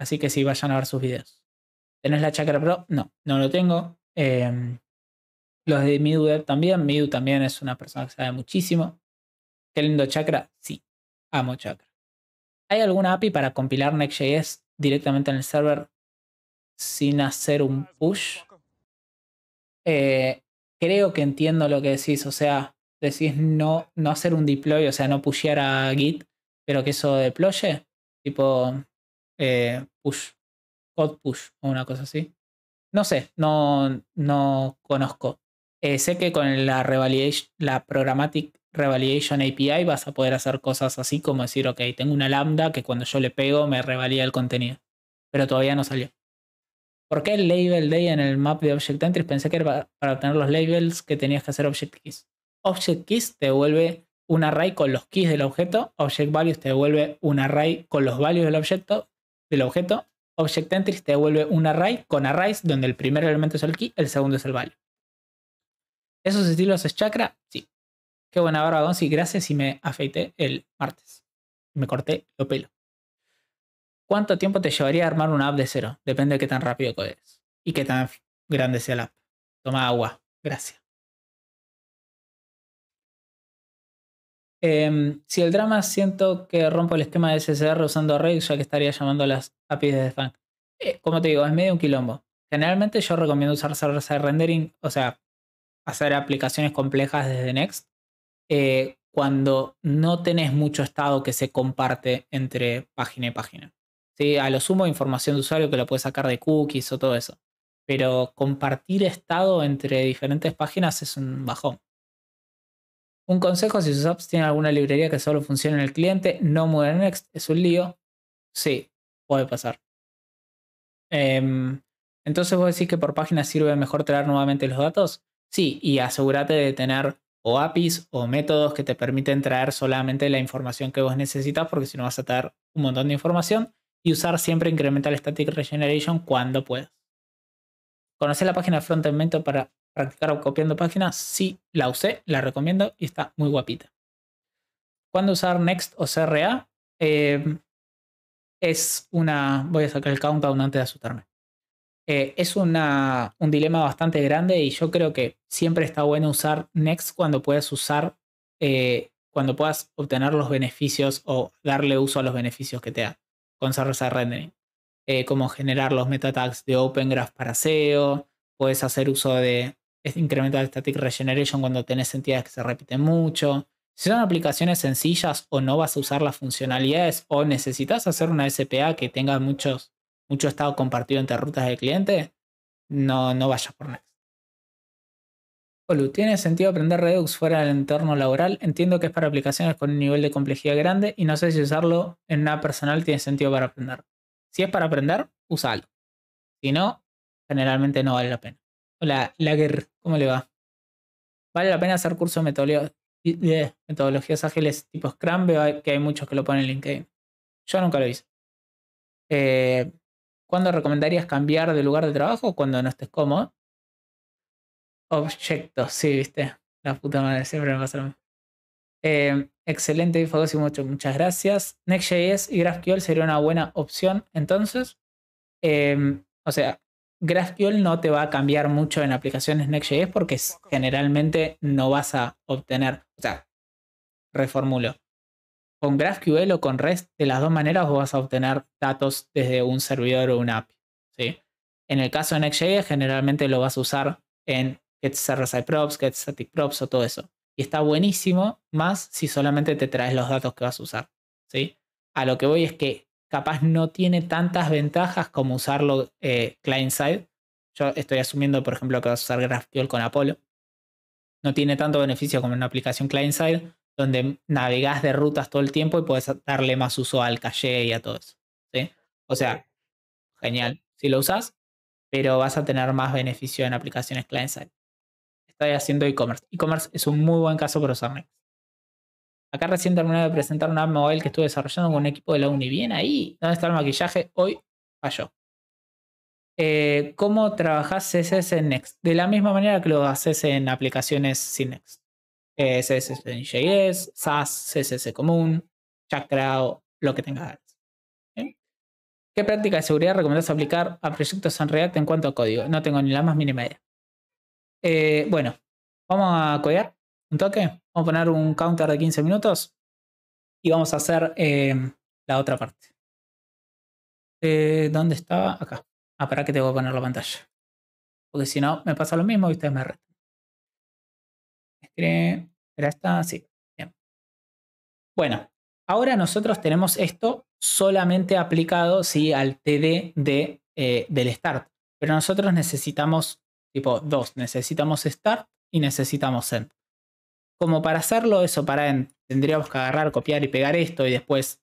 Así que sí, vayan a ver sus videos. ¿Tenés la Chakra Pro? No, no lo tengo. Em, los de Midu también. Midu también es una persona que sabe muchísimo. Qué lindo Chakra. Sí, amo Chakra. ¿Hay alguna API para compilar Next.js directamente en el server sin hacer un push? Eh, creo que entiendo lo que decís. O sea, decís no, no hacer un deploy, o sea, no pushear a Git, pero que eso deploye. Tipo eh, push, code push o una cosa así. No sé, no, no conozco eh, sé que con la, Programmatic Revalidation API vas a poder hacer cosas así como decir, ok, tengo una lambda que cuando yo le pego me revalía el contenido. Pero todavía no salió. ¿Por qué el label day en el map de Object Entries? Pensé que era para obtener los labels que tenías que hacer Object Keys. Object Keys te devuelve un array con los keys del objeto. Object Values te devuelve un array con los values del objeto. Del objeto. Object Entries te devuelve un array con arrays donde el primer elemento es el key, el segundo es el value. ¿Esos estilos es chakra? Sí. Qué buena barba, Gonzi. Gracias y me afeité el martes. Me corté lo pelo. ¿Cuánto tiempo te llevaría a armar una app de cero? Depende de qué tan rápido codes y qué tan grande sea la app. Toma agua. Gracias. Em, si el drama siento que rompo el esquema de SSR usando Rails, ya que estaría llamando a las APIs de Funk. Eh, como te digo, es medio un quilombo. Generalmente yo recomiendo usar de rendering, o sea, hacer aplicaciones complejas desde Next, eh, cuando no tenés mucho estado que se comparte entre página y página. ¿Sí? A lo sumo información de usuario que lo puedes sacar de cookies o todo eso. Pero compartir estado entre diferentes páginas es un bajón. Un consejo, si sus apps tienen alguna librería que solo funciona en el cliente, no mueven Next, es un lío. Sí, puede pasar. Em, entonces vos decís que por página sirve mejor traer nuevamente los datos. Sí, y asegúrate de tener o APIs o métodos que te permiten traer solamente la información que vos necesitas, porque si no vas a traer un montón de información, y usar siempre Incremental Static Regeneration cuando puedas. Conoce la página Frontend para practicar copiando páginas? Sí, la usé, la recomiendo y está muy guapita. ¿Cuándo usar Next o CRA? Eh, es una. Voy a sacar el countdown antes de asustarme. Eh, es un dilema bastante grande y yo creo que siempre está bueno usar Next cuando puedas usar, eh, cuando puedas obtener los beneficios o darle uso a los beneficios que te da con service rendering. Eh, como generar los meta tags de Open Graph para SEO, puedes hacer uso de este incremental static regeneration cuando tenés entidades que se repiten mucho. Si son aplicaciones sencillas o no vas a usar las funcionalidades o necesitas hacer una SPA que tenga muchos mucho estado compartido entre rutas de cliente, no, no vayas por nada. Olu, ¿tiene sentido aprender Redux fuera del entorno laboral? Entiendo que es para aplicaciones con un nivel de complejidad grande y no sé si usarlo en una personal tiene sentido para aprender. Si es para aprender, usalo. Si no, generalmente no vale la pena. Hola, Lager, ¿cómo le va? ¿Vale la pena hacer cursos de eh, metodologías ágiles tipo Scrum? Veo que hay muchos que lo ponen en LinkedIn. Yo nunca lo hice. Eh, ¿Cuándo recomendarías cambiar de lugar de trabajo? Cuando no estés cómodo. Objetos, sí, viste. La puta madre, siempre me pasa lo em, excelente, y mucho, muchas gracias. Next.js y GraphQL sería una buena opción. Entonces, em, o sea, GraphQL no te va a cambiar mucho en aplicaciones Next.js porque generalmente no vas a obtener, o sea, reformulo. Con GraphQL o con REST, de las dos maneras vos vas a obtener datos desde un servidor o una API. ¿sí? En el caso de Next.js, generalmente lo vas a usar en Side props, getStaticProps o todo eso. Y está buenísimo, más si solamente te traes los datos que vas a usar. ¿sí? A lo que voy es que capaz no tiene tantas ventajas como usarlo eh, client-side. Yo estoy asumiendo, por ejemplo, que vas a usar GraphQL con Apollo. No tiene tanto beneficio como una aplicación client-side, donde navegás de rutas todo el tiempo y podés darle más uso al caché y a todo eso. ¿sí? O sea, genial si lo usas, pero vas a tener más beneficio en aplicaciones client-side. Estoy haciendo e-commerce. E-commerce es un muy buen caso para usar Next. Acá recién terminé de presentar una app mobile que estuve desarrollando con un equipo de la Uni. ahí, ¿dónde está el maquillaje? Hoy falló. Eh, ¿Cómo trabajas CSS en Next? De la misma manera que lo haces en aplicaciones sin Next. Eh, CSS CSS JS, SAS, CSS común, Chakra, lo que tengas. antes. ¿Qué práctica de seguridad recomiendas aplicar a proyectos en React en cuanto a código? No tengo ni la más mínima idea. Eh, bueno, vamos a codear un toque. Vamos a poner un counter de 15 minutos y vamos a hacer em, la otra parte. Eh, ¿Dónde estaba? Acá. Ah, para que te que poner la pantalla. Porque si no, me pasa lo mismo y ustedes me retan. Bueno, ahora nosotros tenemos esto solamente aplicado al TD de, eh, del start. Pero nosotros necesitamos tipo dos. Necesitamos start y necesitamos end. Como para hacerlo eso para end, tendríamos que agarrar, copiar y pegar esto y después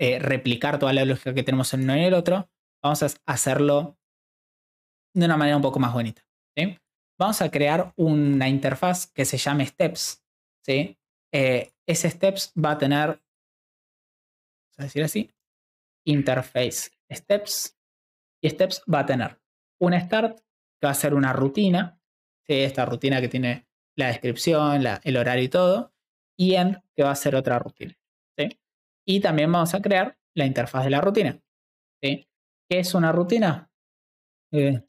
eh, replicar toda la lógica que tenemos en uno y en el otro. Vamos a hacerlo de una manera un poco más bonita vamos a crear una interfaz que se llame Steps. ¿sí? Eh, ese Steps va a tener, vamos a decir así, interface Steps. Y Steps va a tener un start que va a ser una rutina, esta rutina que tiene la descripción, el horario y todo, y end que va a ser otra rutina. Y también vamos a crear la interfaz de la rutina. ¿sí? ¿Qué es una rutina? Eh,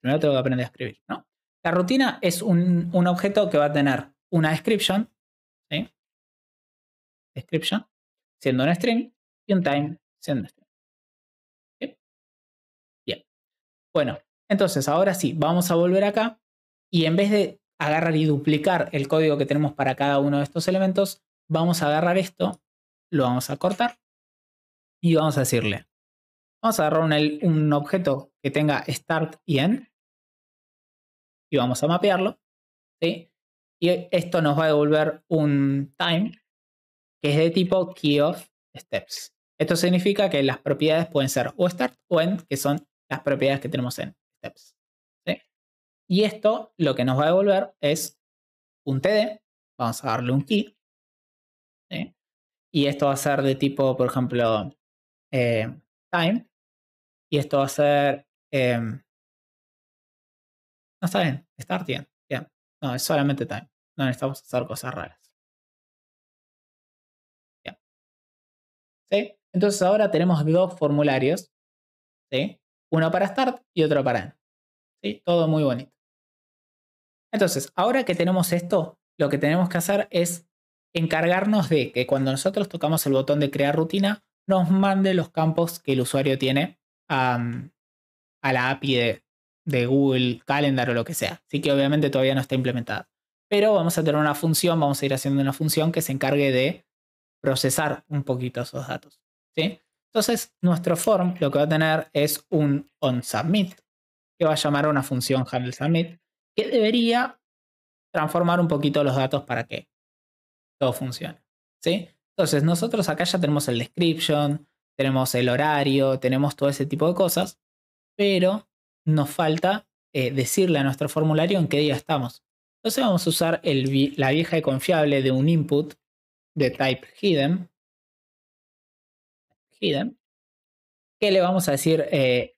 Primero tengo que aprender a escribir, ¿no? La rutina es un, objeto que va a tener una description, Description, siendo un string, y un time, siendo un string. Bien. Bueno, entonces ahora sí, vamos a volver acá y en vez de agarrar y duplicar el código que tenemos para cada uno de estos elementos, vamos a agarrar esto, lo vamos a cortar y vamos a decirle, vamos a agarrar un, un objeto que tenga start y end. Y vamos a mapearlo. Y esto nos va a devolver un time que es de tipo key of steps. Esto significa que las propiedades pueden ser o start o end, que son las propiedades que tenemos en steps. Y esto lo que nos va a devolver es un TD. Vamos a darle un key. Y esto va a ser de tipo, por ejemplo, eh, time. Y esto va a ser Em, no está bien. Start bien. ya No, es solamente time. No necesitamos hacer cosas raras. Entonces ahora tenemos dos formularios. ¿Sí? Uno para start y otro para end. Todo muy bonito. Entonces, ahora que tenemos esto, lo que tenemos que hacer es encargarnos de que cuando nosotros tocamos el botón de crear rutina, nos mande los campos que el usuario tiene a a la API de, Google Calendar o lo que sea. Así que obviamente todavía no está implementada. Pero vamos a tener una función, vamos a ir haciendo una función que se encargue de procesar un poquito esos datos. Entonces, nuestro form lo que va a tener es un onSubmit, que va a llamar a una función handleSubmit, que debería transformar un poquito los datos para que todo funcione. ¿sí? Entonces, nosotros acá ya tenemos el description, tenemos el horario, tenemos todo ese tipo de cosas pero nos falta eh, decirle a nuestro formulario en qué día estamos. Entonces vamos a usar la vieja y confiable de un input de type hidden, hidden que le vamos a decir eh,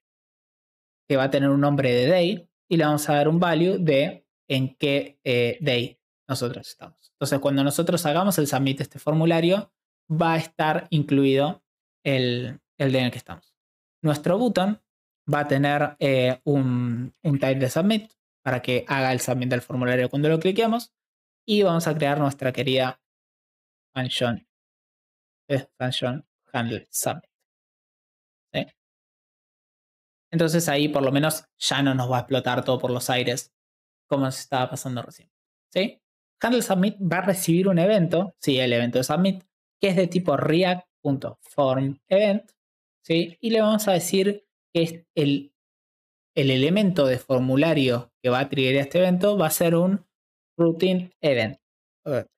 que va a tener un nombre de day y le vamos a dar un value de en qué eh, day nosotros estamos. Entonces cuando nosotros hagamos el submit de este formulario, va a estar incluido el, el día en el que estamos. Nuestro button va a tener eh, un, type de submit para que haga el submit del formulario cuando lo cliquemos. Y vamos a crear nuestra querida function, eh, handle submit. Entonces ahí por lo menos ya no nos va a explotar todo por los aires como se estaba pasando recién. ¿Sí? Handle submit va a recibir un evento, sí, el evento de submit, que es de tipo react.formEvent ¿sí? Y le vamos a decir es el, elemento de formulario que va a trigger este evento va a ser un routine event,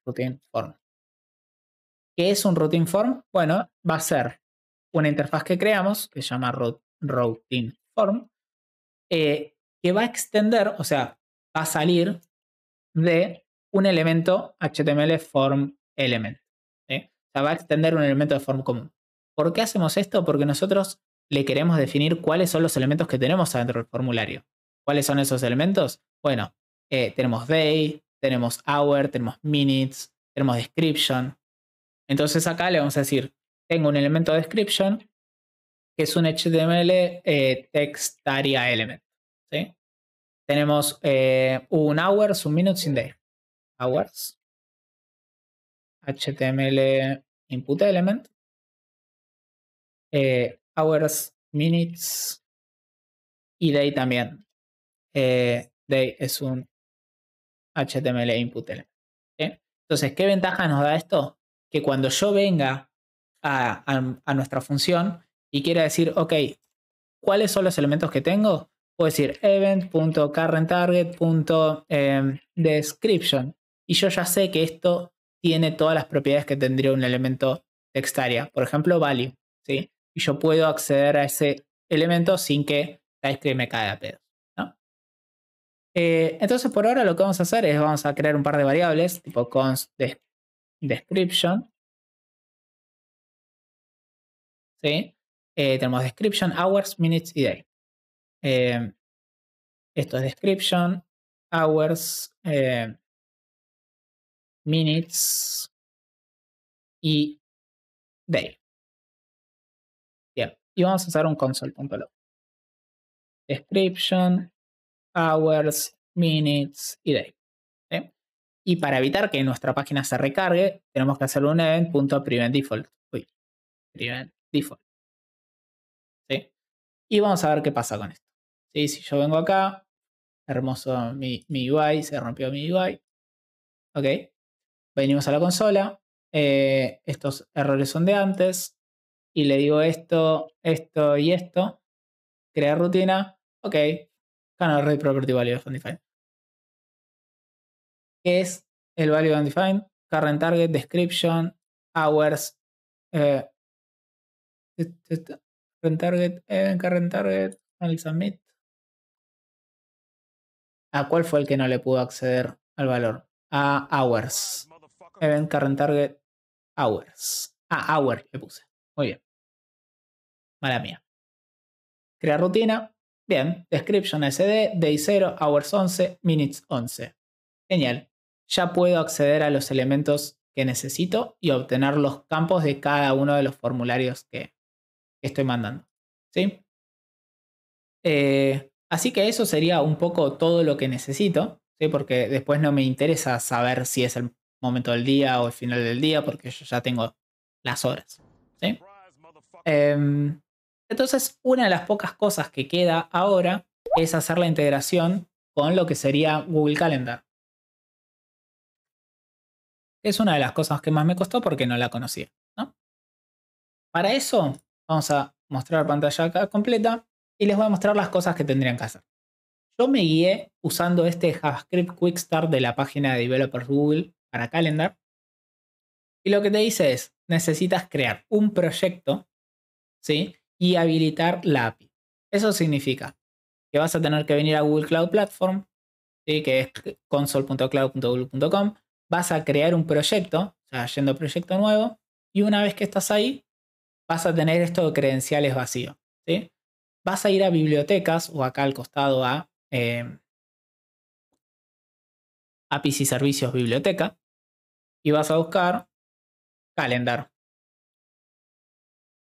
routine form. ¿Qué es un routine form? Bueno, va a ser una interfaz que creamos que se llama routine form, eh, que va a extender, o sea, va a salir de un elemento HTML form element. O sea, va a extender un elemento de form común. ¿Por qué hacemos esto? Porque nosotros le queremos definir cuáles son los elementos que tenemos adentro del formulario. ¿Cuáles son esos elementos? Bueno, eh, tenemos day, tenemos hour, tenemos minutes, tenemos description. Entonces acá le vamos a decir, tengo un elemento description que es un HTML eh, text area element. Tenemos eh, un hours, un minutes, in day. Hours. HTML input element hours, minutes y day también. Eh, day es un HTML input Entonces, ¿qué ventaja nos da esto? Que cuando yo venga a, nuestra función y quiera decir, ok, ¿cuáles son los elementos que tengo? Puedo decir event.currentTarget.description. Em, y yo ya sé que esto tiene todas las propiedades que tendría un elemento textaria. Por ejemplo, value. ¿sí? y yo puedo acceder a ese elemento sin que la script me caiga a pedo. Eh, entonces, por ahora lo que vamos a hacer es vamos a crear un par de variables, tipo const description. ¿Sí? Eh, tenemos description, hours, minutes y day. Eh, esto es description, hours, minutes y day y vamos a usar un console.log. Description, hours, minutes y day. Y para evitar que nuestra página se recargue, tenemos que hacer un event.preventDefault. Uy, Y vamos a ver qué pasa con esto. ¿sí? Si yo vengo acá, hermoso mi, UI, se rompió mi UI. Ok. Venimos a la consola. Eh, estos errores son de antes y le digo esto, esto y esto, crear rutina, ok, canal Rate Property Value of Undefined. ¿Qué es el Value Undefined? Current Target, Description, Hours, Current eh, Target, Event, eh, Current Target, el Submit. ¿A ah, cuál fue el que no le pudo acceder al valor? A Hours. Event Current Target Hours. a ah, Hour le puse. Muy bien mala mía. Crear rutina, bien, description SD, day 0, hours 11, minutes 11. Genial, ya puedo acceder a los elementos que necesito y obtener los campos de cada uno de los formularios que estoy mandando. ¿sí? Eh, así que eso sería un poco todo lo que necesito, ¿sí? porque después no me interesa saber si es el momento del día o el final del día, porque yo ya tengo las horas. ¿sí? Entonces, una de las pocas cosas que queda ahora es hacer la integración con lo que sería Google Calendar. Es una de las cosas que más me costó porque no la conocía. Para eso, vamos a mostrar pantalla acá completa y les voy a mostrar las cosas que tendrían que hacer. Yo me guié usando este JavaScript Quick Start de la página de Developers Google para Calendar. Y lo que te dice es, necesitas crear un proyecto, ¿sí? y habilitar la API. Eso significa que vas a tener que venir a Google Cloud Platform, ¿sí? que es console.cloud.google.com, vas a crear un proyecto, o sea, yendo proyecto nuevo, y una vez que estás ahí, vas a tener esto credenciales vacío. ¿sí? Vas a ir a bibliotecas o acá al costado a em, APIs y servicios biblioteca y vas a buscar calendar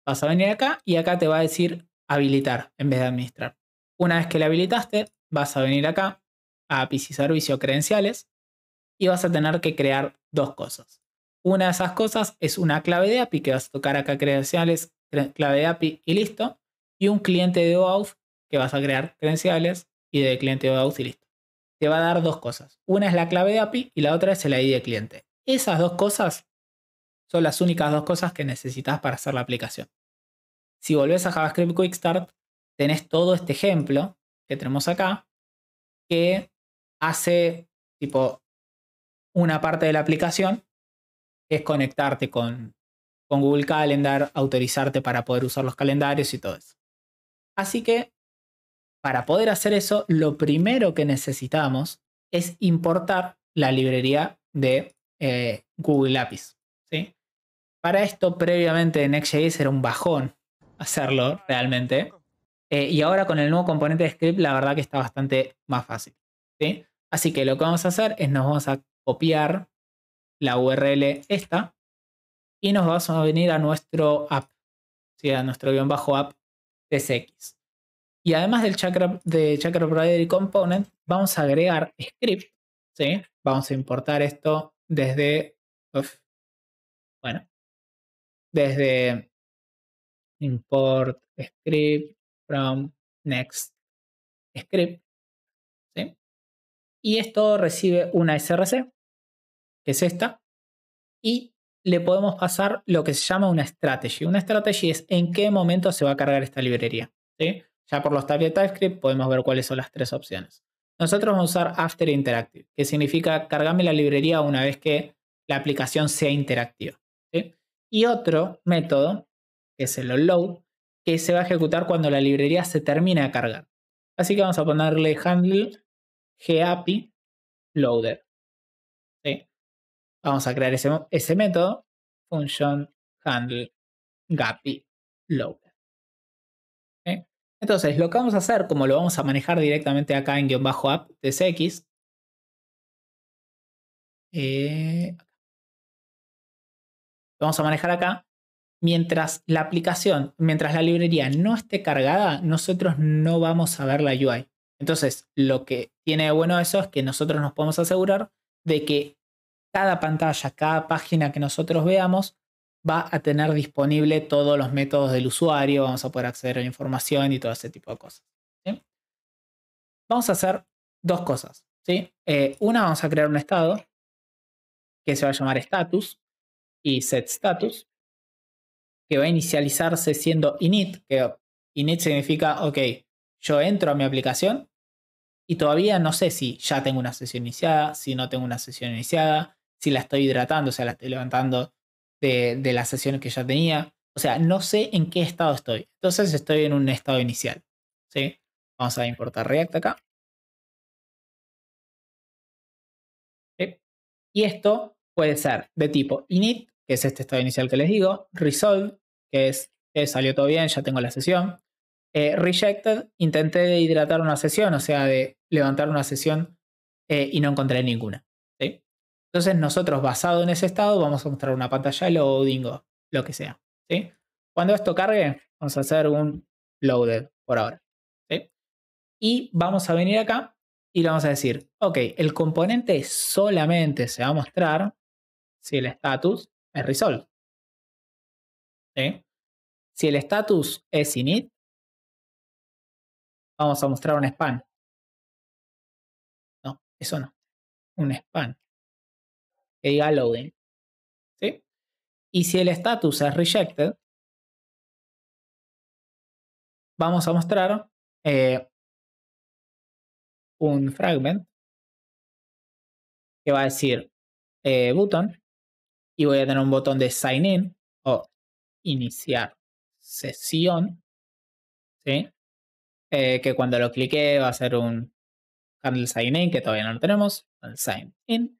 vas a venir acá y acá te va a decir habilitar en vez de administrar. Una vez que la habilitaste, vas a venir acá a API y servicio credenciales y vas a tener que crear dos cosas. Una de esas cosas es una clave de API que vas a tocar acá credenciales, clave de API y listo. Y un cliente de OAuth que vas a crear credenciales y de cliente de OAuth y listo. Te va a dar dos cosas. Una es la clave de API y la otra es el ID de cliente. Esas dos cosas son las únicas dos cosas que necesitas para hacer la aplicación. Si volvés a JavaScript Quick Start, tenés todo este ejemplo que tenemos acá, que hace tipo una parte de la aplicación, es conectarte con, Google Calendar, autorizarte para poder usar los calendarios y todo eso. Así que, para poder hacer eso, lo primero que necesitamos es importar la librería de eh, Google Lapis Para esto, previamente en Next.js era un bajón hacerlo realmente. Eh, y ahora con el nuevo componente de script, la verdad que está bastante más fácil. ¿sí? Así que lo que vamos a hacer es nos vamos a copiar la URL esta y nos vamos a venir a nuestro app, a nuestro guión bajo app TSX. Y además del Chakra, de Chakra Provider Component, vamos a agregar script. ¿sí? Vamos a importar esto desde. bueno. Desde import script from next script. Y esto recibe una src, que es esta, y le podemos pasar lo que se llama una strategy. Una strategy es en qué momento se va a cargar esta librería. Ya por los tabs de TypeScript podemos ver cuáles son las tres opciones. Nosotros vamos a usar After Interactive, que significa cargame la librería una vez que la aplicación sea interactiva. Y otro método que es el load que se va a ejecutar cuando la librería se termine de cargar. Así que vamos a ponerle handle gapi loader. Vamos a crear ese, método, function handle gapi loader. Entonces, lo que vamos a hacer, como lo vamos a manejar directamente acá en guión bajo app tsx, eh, vamos a manejar acá mientras la aplicación, mientras la librería no esté cargada, nosotros no vamos a ver la UI. Entonces, lo que tiene de bueno eso es que nosotros nos podemos asegurar de que cada pantalla, cada página que nosotros veamos, va a tener disponible todos los métodos del usuario, vamos a poder acceder a la información y todo ese tipo de cosas. Vamos a hacer dos cosas. Eh, una, vamos a crear un estado que se va a llamar status y set status que va a inicializarse siendo init, que init significa, ok, yo entro a mi aplicación y todavía no sé si ya tengo una sesión iniciada, si no tengo una sesión iniciada, si la estoy hidratando, o sea, la estoy levantando de, las sesiones que ya tenía. O sea, no sé en qué estado estoy. Entonces estoy en un estado inicial. ¿sí? Vamos a importar React acá. Y esto puede ser de tipo init que es este estado inicial que les digo, resolve, que es eh, salió todo bien, ya tengo la sesión, eh, rejected, intenté hidratar una sesión, o sea, de levantar una sesión eh, y no encontré ninguna. ¿sí? Entonces nosotros basado en ese estado vamos a mostrar una pantalla loading o lo que sea. ¿sí? Cuando esto cargue, vamos a hacer un loaded por ahora. Y vamos a venir acá y le vamos a decir, ok, el componente solamente se va a mostrar si el status es resolved. Si el status es init, vamos a mostrar un span. No, eso no. Un span. Que diga loading. Y si el status es rejected, vamos a mostrar eh, un fragment que va a decir eh, button y voy a tener un botón de sign in o iniciar sesión, eh, que cuando lo clique va a ser un handle sign in, que todavía no lo tenemos, sign in.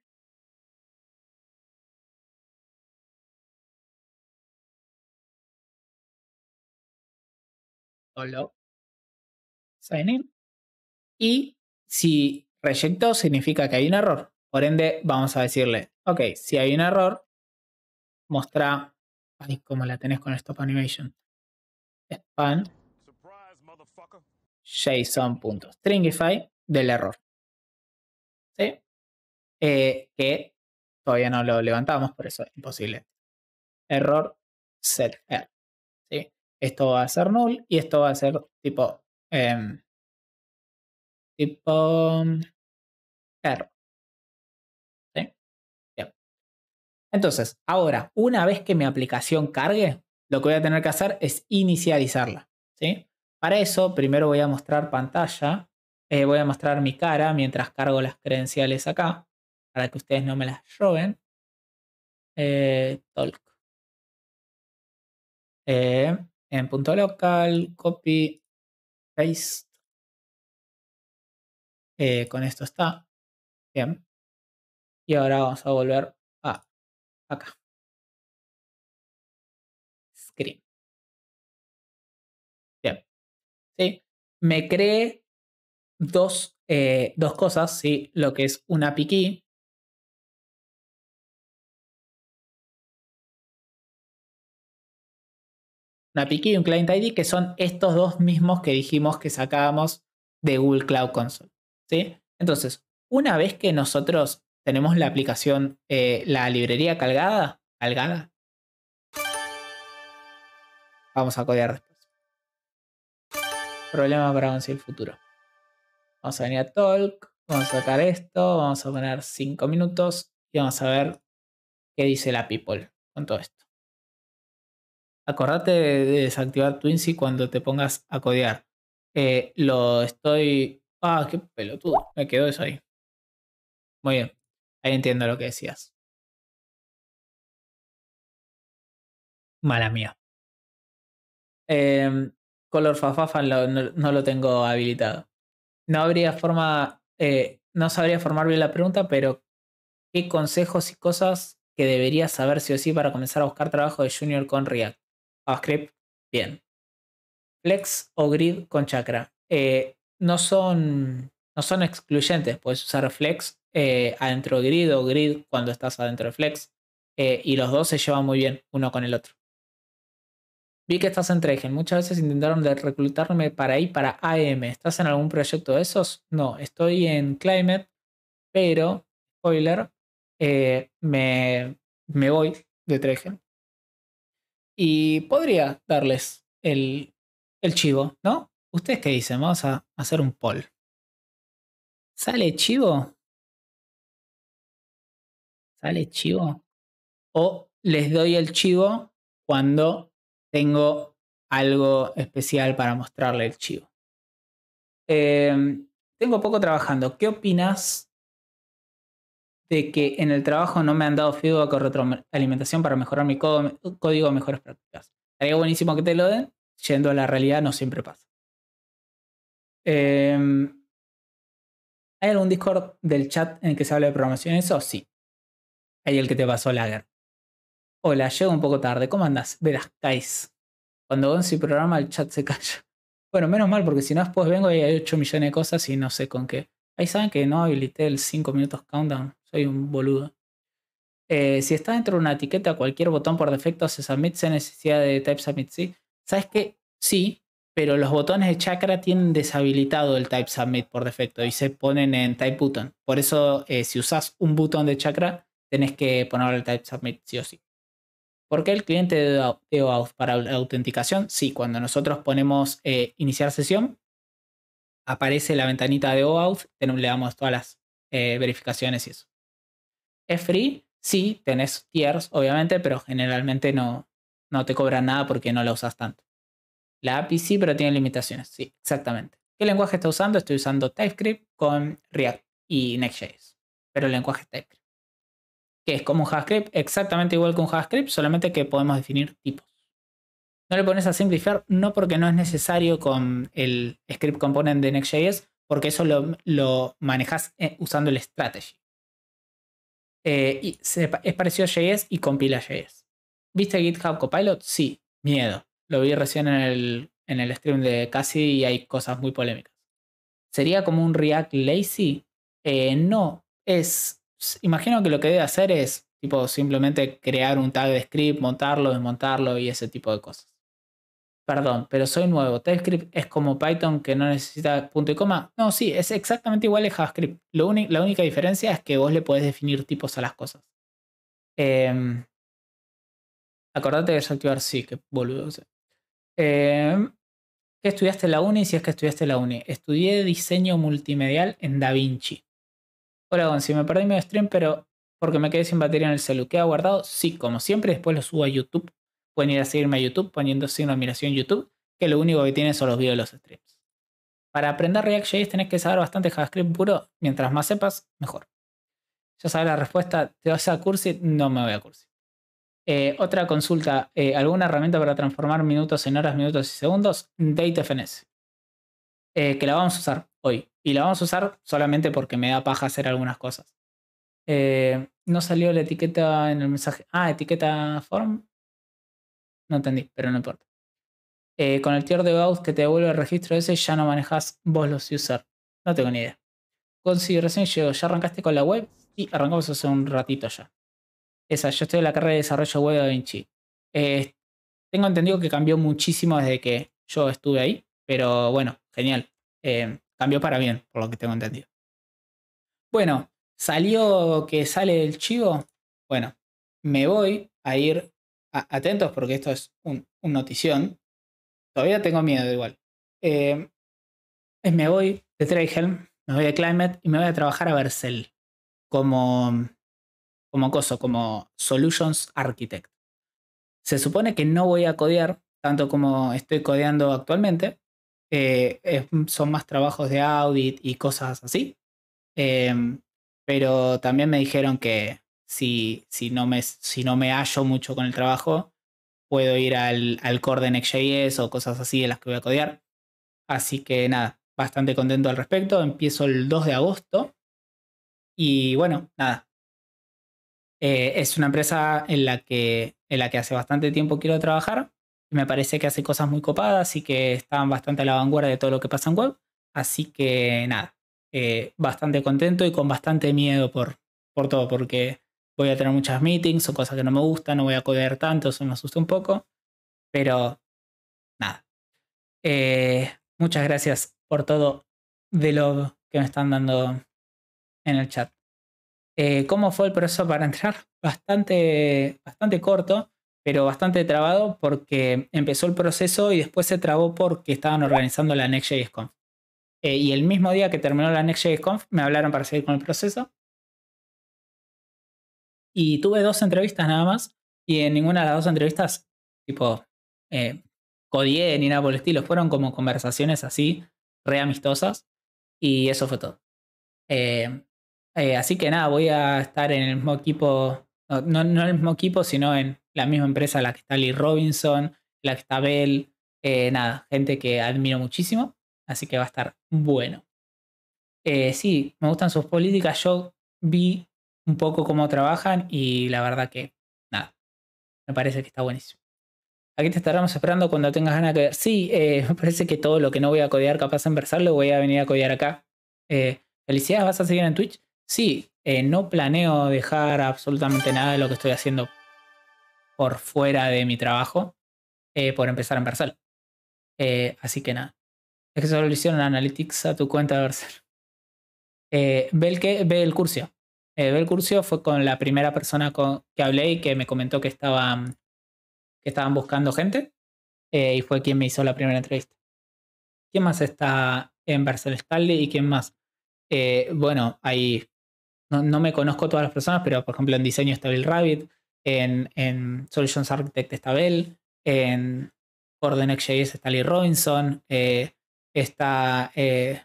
Solo sign in. Y si reyectó significa que hay un error. Por ende, vamos a decirle, ok, si hay un error, mostrar ahí como la tenés con el stop animation. Span. JSON.stringify del error. ¿Sí? Eh, que todavía no lo levantamos, por eso es imposible. Error set error. ¿Sí? Esto va a ser null y esto va a ser tipo. Em, tipo. Em, error. Entonces, ahora, una vez que mi aplicación cargue, lo que voy a tener que hacer es inicializarla. Para eso, primero voy a mostrar pantalla. Eh, voy a mostrar mi cara mientras cargo las credenciales acá, para que ustedes no me las roben. Eh, talk. Eh, en punto local, copy, paste. con esto está. Bien. Y ahora vamos a volver acá. Screen. Bien. ¿Sí? Me cree eh, dos, cosas, ¿sí? Lo que es una API una API y un client ID, que son estos dos mismos que dijimos que sacábamos de Google Cloud Console. ¿sí? Entonces, una vez que nosotros tenemos la aplicación, eh, la librería Calgada calgada Vamos a codear después. Problema para el futuro. Vamos a venir a Talk, vamos a sacar esto, vamos a poner 5 minutos y vamos a ver qué dice la people con todo esto. Acordate de desactivar Twincy cuando te pongas a codear. Eh, lo estoy... Ah, qué pelotudo. Me quedó eso ahí. Muy bien entiendo lo que decías. Mala mía. Em, color fafafa no, lo tengo habilitado. No habría forma, eh, no sabría formar bien la pregunta, pero ¿qué consejos y cosas que deberías saber si o sí para comenzar a buscar trabajo de junior con React? JavaScript, bien. Flex o Grid con Chakra. Eh, no, son, no son excluyentes, puedes usar Flex eh, adentro grid o grid cuando estás adentro de flex. Eh, y los dos se llevan muy bien uno con el otro. Vi que estás en Trejen. Muchas veces intentaron de reclutarme para ahí, para AM. ¿Estás en algún proyecto de esos? No, estoy en Climate, pero, spoiler, eh, me, voy de Tregen. Y podría darles el, el chivo, ¿no? ¿Ustedes qué dicen? Vamos a hacer un poll. ¿Sale chivo? el chivo? O les doy el chivo cuando tengo algo especial para mostrarle el chivo. Em, tengo poco trabajando. ¿Qué opinas de que en el trabajo no me han dado feedback o retroalimentación para mejorar mi código de mejores prácticas? Estaría buenísimo que te lo den. Yendo a la realidad no siempre pasa. Em, ¿Hay algún Discord del chat en el que se hable de programación? Eso sí. Ahí el que te pasó Lager. Hola, llego un poco tarde. ¿Cómo andas? Verás, caes, Cuando Gonzi programa, el chat se calla. Bueno, menos mal, porque si no, después vengo y hay 8 millones de cosas y no sé con qué. Ahí saben que no habilité el 5 minutos countdown. Soy un boludo. Eh, si está dentro de una etiqueta, cualquier botón por defecto se submit se necesidad de type submit, ¿sí? ¿Sabes qué? Sí, pero los botones de Chakra tienen deshabilitado el type submit por defecto y se ponen en type button. Por eso, eh, si usas un botón de Chakra, tenés que ponerle el Type Submit sí o sí. ¿Por qué el cliente de OAuth para la autenticación? Sí, cuando nosotros ponemos eh, iniciar sesión, aparece la ventanita de OAuth, le damos todas las eh, verificaciones y eso. ¿Es free? Sí, tenés tiers, obviamente, pero generalmente no, no te cobran nada porque no la usas tanto. La API sí, pero tiene limitaciones. Sí, exactamente. ¿Qué lenguaje está usando? Estoy usando TypeScript con React y Next.js, pero el lenguaje es TypeScript que es como un JavaScript, exactamente igual que un JavaScript, solamente que podemos definir tipos. No le pones a simplificar, no porque no es necesario con el script component de Next.js, porque eso lo, lo manejas eh, usando el strategy. Eh, y es parecido a JS y compila JS. ¿Viste GitHub Copilot? Sí, miedo. Lo vi recién en el, stream de casi y hay cosas muy polémicas. ¿Sería como un React Lazy? Eh, no, es imagino que lo que debe hacer es tipo simplemente crear un tag de script, montarlo, desmontarlo y ese tipo de cosas. Perdón, pero soy nuevo. TypeScript es como Python que no necesita punto y coma. No, sí, es exactamente igual a JavaScript. la única diferencia es que vos le podés definir tipos a las cosas. Eh, acordate de desactivar sí, que boludo. Em, ¿Qué estudiaste en la uni? Si es que estudiaste en la uni. Estudié diseño multimedial en DaVinci Hola si me perdí mi stream, pero porque me quedé sin batería en el que ha guardado? Sí, como siempre, después lo subo a YouTube. Pueden ir a seguirme a YouTube poniendo una admiración YouTube, que lo único que tiene son los videos de los streams. Para aprender React.js tenés que saber bastante JavaScript puro. Mientras más sepas, mejor. Ya sabes la respuesta. ¿Te vas a Cursi? No me voy a Cursi. Eh, otra consulta. Eh, ¿Alguna herramienta para transformar minutos en horas, minutos y segundos? DateFNS. Eh, que la vamos a usar hoy. Y la vamos a usar solamente porque me da paja hacer algunas cosas. Eh, no salió la etiqueta en el mensaje. Ah, etiqueta form. No entendí, pero no importa. Eh, con el tier de Gauss que te devuelve el registro ese, ya no manejas vos los user. No tengo ni idea. Consideración llegó. ¿Ya arrancaste con la web? Sí, arrancamos hace un ratito ya. Esa, yo estoy en la carrera de desarrollo web de Vinci. tengo entendido que cambió muchísimo desde que yo estuve ahí, pero bueno, Genial. Em, cambió para bien, por lo que tengo entendido. Bueno, salió que sale el chivo. Bueno, me voy a ir atentos porque esto es un, notición. Todavía tengo miedo igual. Em, me voy de Treyhelm, me voy de Climate y me voy a trabajar a Vercel como, como como Solutions Architect. Se supone que no voy a codear tanto como estoy codeando actualmente, eh, mm, son más trabajos de audit y cosas así. Em, pero también me dijeron que si, si, no me, si no me hallo mucho con el trabajo, puedo ir al, al core de Next.js o cosas así de las que voy a codear. Así que nada, bastante contento al respecto. Empiezo el 2 de agosto. Y bueno, nada. Eh, es una empresa en la, que, en la que hace bastante tiempo quiero trabajar me parece que hace cosas muy copadas y que están bastante a la vanguardia de todo lo que pasa en web. Así que nada, eh, bastante contento y con bastante miedo por, por todo, porque voy a tener muchas meetings, o cosas que no me gustan, no voy a coder tanto, eso me asusta un poco, pero nada. Eh, muchas gracias por todo de lo que me están dando en el chat. Eh, ¿Cómo fue el proceso para entrar? Bastante, bastante corto pero bastante trabado porque empezó el proceso y después se trabó porque estaban organizando la NextJSConf. Eh, y el mismo día que terminó la Conf me hablaron para seguir con el proceso. Y tuve dos entrevistas nada más y en ninguna de las dos entrevistas, tipo, eh, ni nada por el estilo, fueron como conversaciones así, re amistosas y eso fue todo. Eh, eh, así que nada, voy a estar en el mismo equipo, no, no en el mismo equipo, sino en la misma empresa la que está Lee Robinson, la que está Bell, eh, nada, gente que admiro muchísimo, así que va a estar bueno. Eh, sí, me gustan sus políticas, yo vi un poco cómo trabajan y la verdad que nada, me parece que está buenísimo. Aquí te estaremos esperando cuando tengas ganas de ver. Sí, eh, me parece que todo lo que no voy a codear capaz de inversarlo, lo voy a venir a codear acá. felicidades, ¿vas a seguir en Twitch? Sí, no planeo dejar absolutamente nada de lo que estoy haciendo por fuera de mi trabajo eh, por empezar en Barcelona eh, así que nada. Es que solo lo hicieron Analytics a tu cuenta de Barcelona eh, ve, el que, ve el curso. ve el curso fue con la primera persona con, que hablé y que me comentó que, estaban mm, que estaban buscando gente. y fue quien me hizo la primera entrevista. ¿Quién más está en Barcelona Stanley y quién más? bueno, ahí no, no, me conozco todas las personas, pero por ejemplo en diseño está Bill Rabbit, en, Solutions Architect está Bell, en orden XJS está Lee Robinson, eh, está eh,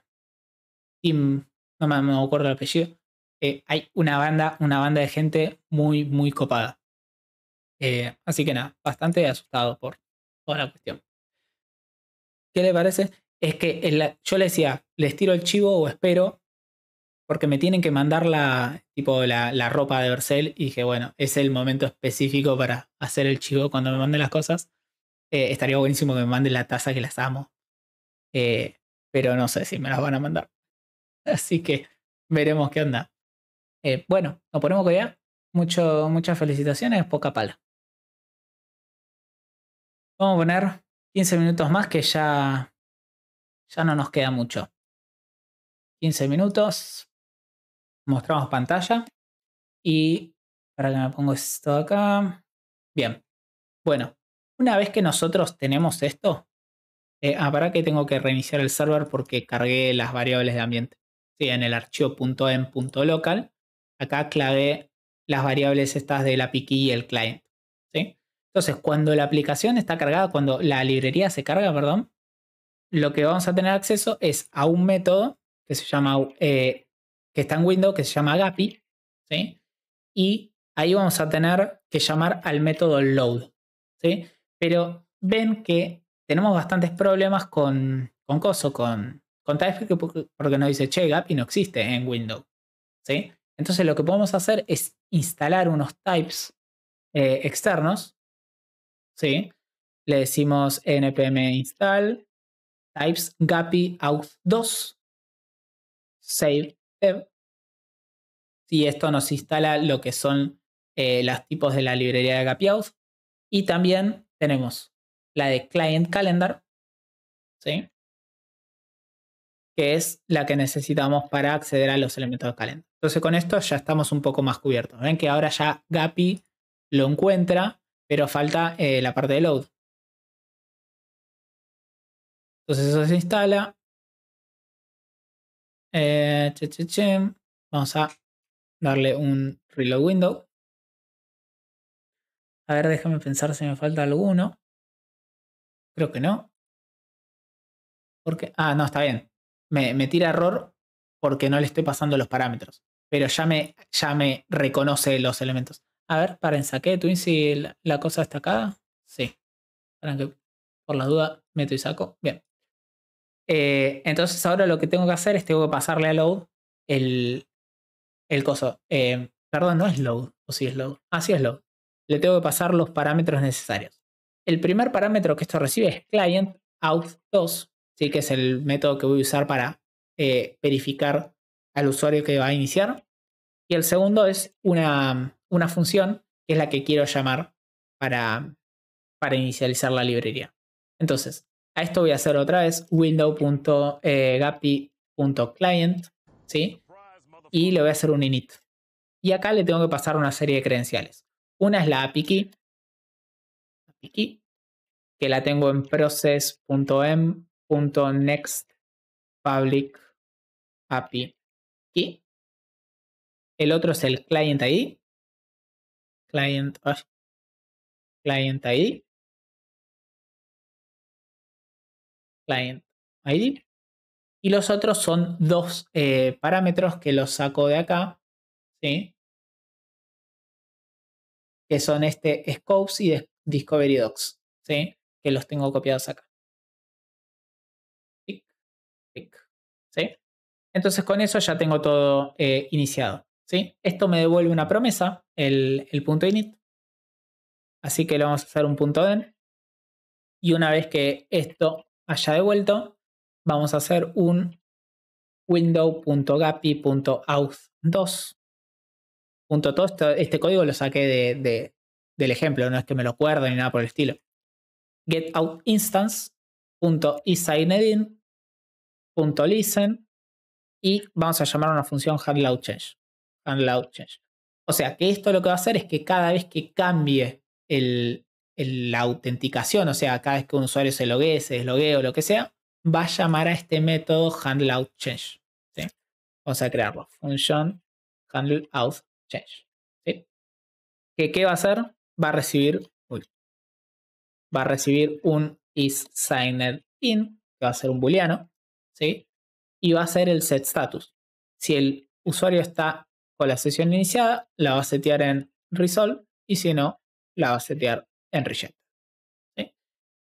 Tim, no me, acuerdo el apellido. Eh, hay una banda, una banda de gente muy, muy copada. así que nada, bastante asustado por toda la cuestión. ¿Qué le parece? Es que yo le decía, les tiro el chivo o espero porque me tienen que mandar la, tipo, la, ropa de Bercel y dije, bueno, es el momento específico para hacer el chivo cuando me manden las cosas. Eh, estaría buenísimo que me manden la taza que las amo. Eh, pero no sé si me las van a mandar. Así que veremos qué onda. Eh, bueno, nos ponemos con ya. Mucho, muchas felicitaciones, poca pala. Vamos a poner 15 minutos más que ya, ya no nos queda mucho. 15 minutos, mostramos pantalla. Y para que me pongo esto acá. Bien. Bueno, una vez que nosotros tenemos esto, eh, ah, para que tengo que reiniciar el server porque cargué las variables de ambiente. Sí, en el archivo em local acá clavé las variables estas de la piqui y el client. ¿sí? Entonces, cuando la aplicación está cargada, cuando la librería se carga, perdón, lo que vamos a tener acceso es a un método que se llama eh, que está en Windows, que se llama Gapi, ¿sí? Y ahí vamos a tener que llamar al método load, ¿sí? Pero ven que tenemos bastantes problemas con, con Coso, con, con TypeScript, porque nos dice, che, Gapi no existe en Windows, ¿sí? Entonces lo que podemos hacer es instalar unos types eh, externos, ¿sí? Le decimos npm install types gapi out 2 save si esto nos instala lo que son eh, los tipos de la librería de Gapiaus. Y también tenemos la de Client Calendar, que es la que necesitamos para acceder a los elementos de calendar. Entonces con esto ya estamos un poco más cubiertos. Ven que ahora ya Gapi lo encuentra, pero falta eh, la parte de load. Entonces eso se instala, eh, Vamos a darle un reload window. A ver, déjame pensar si me falta alguno. Creo que no. Porque. Ah, no, está bien. Me, tira error porque no le estoy pasando los parámetros. Pero ya me, ya me reconoce los elementos. A ver, paren, saqué Twin si la, cosa está acá. Sí. Para que por la duda meto y saco. Bien. Eh, entonces ahora lo que tengo que hacer es tengo que pasarle a load el, el coso. Eh, perdón, no es load, o si es load. Ah, es load. Le tengo que pasar los parámetros necesarios. El primer parámetro que esto recibe es client auth2, ¿sí? que es el método que voy a usar para eh, verificar al usuario que va a iniciar. Y el segundo es una, una función que es la que quiero llamar para, para inicializar la librería. Entonces, a esto voy a hacer otra vez window.gapi.client, eh, ¿sí? Y le voy a hacer un init. Y acá le tengo que pasar una serie de credenciales. Una es la API key, que la tengo en process.m.next em public API key. El otro es el client ID, client, client ID, client ID. Y los otros son dos eh, parámetros que los saco de acá, ¿sí? que son este scopes y discovery docs, ¿sí? que los tengo copiados acá. Entonces con eso ya tengo todo eh, iniciado. ¿sí? Esto me devuelve una promesa, el, el punto init. Así que le vamos a hacer un punto den. Y una vez que esto de devuelto, vamos a hacer un window.gapi.auth2. este código lo saqué de, del ejemplo, no es que me lo acuerdo ni nada por el estilo. getOutInstance.isignedIn.listen y vamos a llamar a una función handle change O sea que esto lo que va a hacer es que cada vez que cambie el, la autenticación, o sea, cada vez que un usuario se loguee, se desloguee o lo que sea, va a llamar a este método handleoutChange. ¿sí? Vamos a crearlo. Function handleoutChange. ¿sí? ¿Qué, ¿Qué va a hacer? Va a recibir, va a recibir un isSignedIn, que va a ser un booleano, ¿sí? y va a ser el setStatus. Si el usuario está con la sesión iniciada, la va a setear en resolve y si no, la va a setear en reject.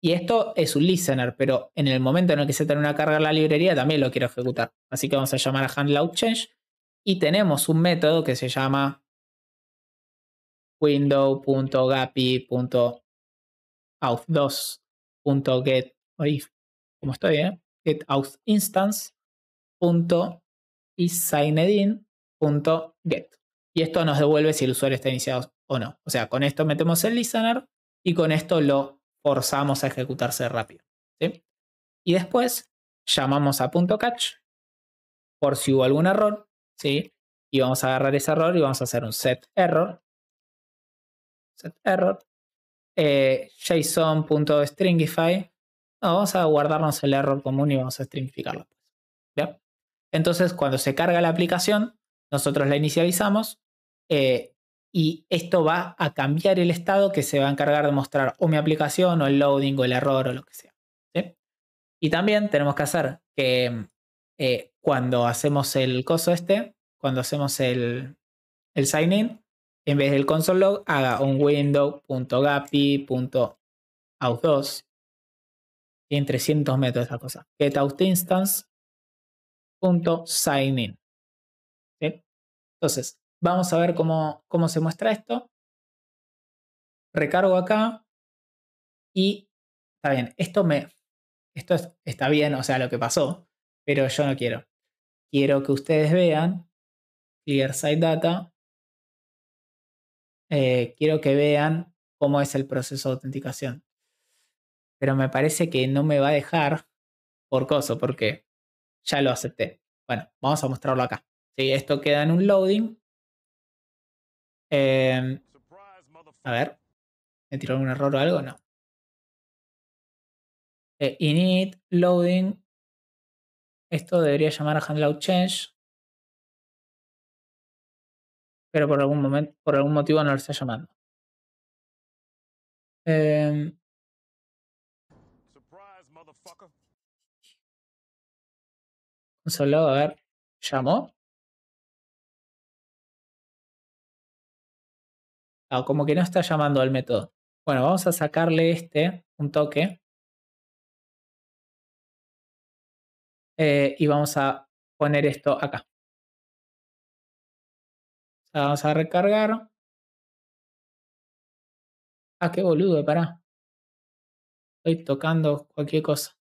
Y esto es un listener, pero en el momento en el que se tiene una carga en la librería también lo quiero ejecutar. Así que vamos a llamar a handlout change y tenemos un método que se llama window.gapi.auth2.get, como estoy, bien ¿eh? Get auth instance .get. Y esto nos devuelve si el usuario está iniciado o no. O sea, con esto metemos el listener y con esto lo forzamos a ejecutarse rápido. Y después llamamos a punto .catch por si hubo algún error, ¿sí? Y vamos a agarrar ese error y vamos a hacer un set error. Set error. Eh, JSON.stringify. vamos a guardarnos el error común y vamos a stringificarlo. Entonces, cuando se carga la aplicación, nosotros la inicializamos eh, y esto va a cambiar el estado que se va a encargar de mostrar o mi aplicación o el loading o el error o lo que sea. Y también tenemos que hacer que eh, cuando hacemos el coso este, cuando hacemos el, sign in, en vez del console log haga un window.gapi.out2 en 300 metros la cosa. getOutInstance.signin. ¿sí? Entonces, Vamos a ver cómo, cómo se muestra esto. Recargo acá. Y está bien, esto me. Esto está bien, o sea, lo que pasó, pero yo no quiero. Quiero que ustedes vean Clear side Data. Eh, quiero que vean cómo es el proceso de autenticación. Pero me parece que no me va a dejar por coso, porque ya lo acepté. Bueno, vamos a mostrarlo acá. esto queda en un loading Em, a ver. ¿Me tiró algún error o algo? No. Eh, init, loading. Esto debería llamar a handlout change. Pero por algún momento, por algún motivo no lo está llamando. Em, Un solo, a ver. ¿Llamó? como que no está llamando al método. Bueno, vamos a sacarle este un toque. Eh, y vamos a poner esto acá. vamos a recargar. Ah, qué boludo, pará. Estoy tocando cualquier cosa.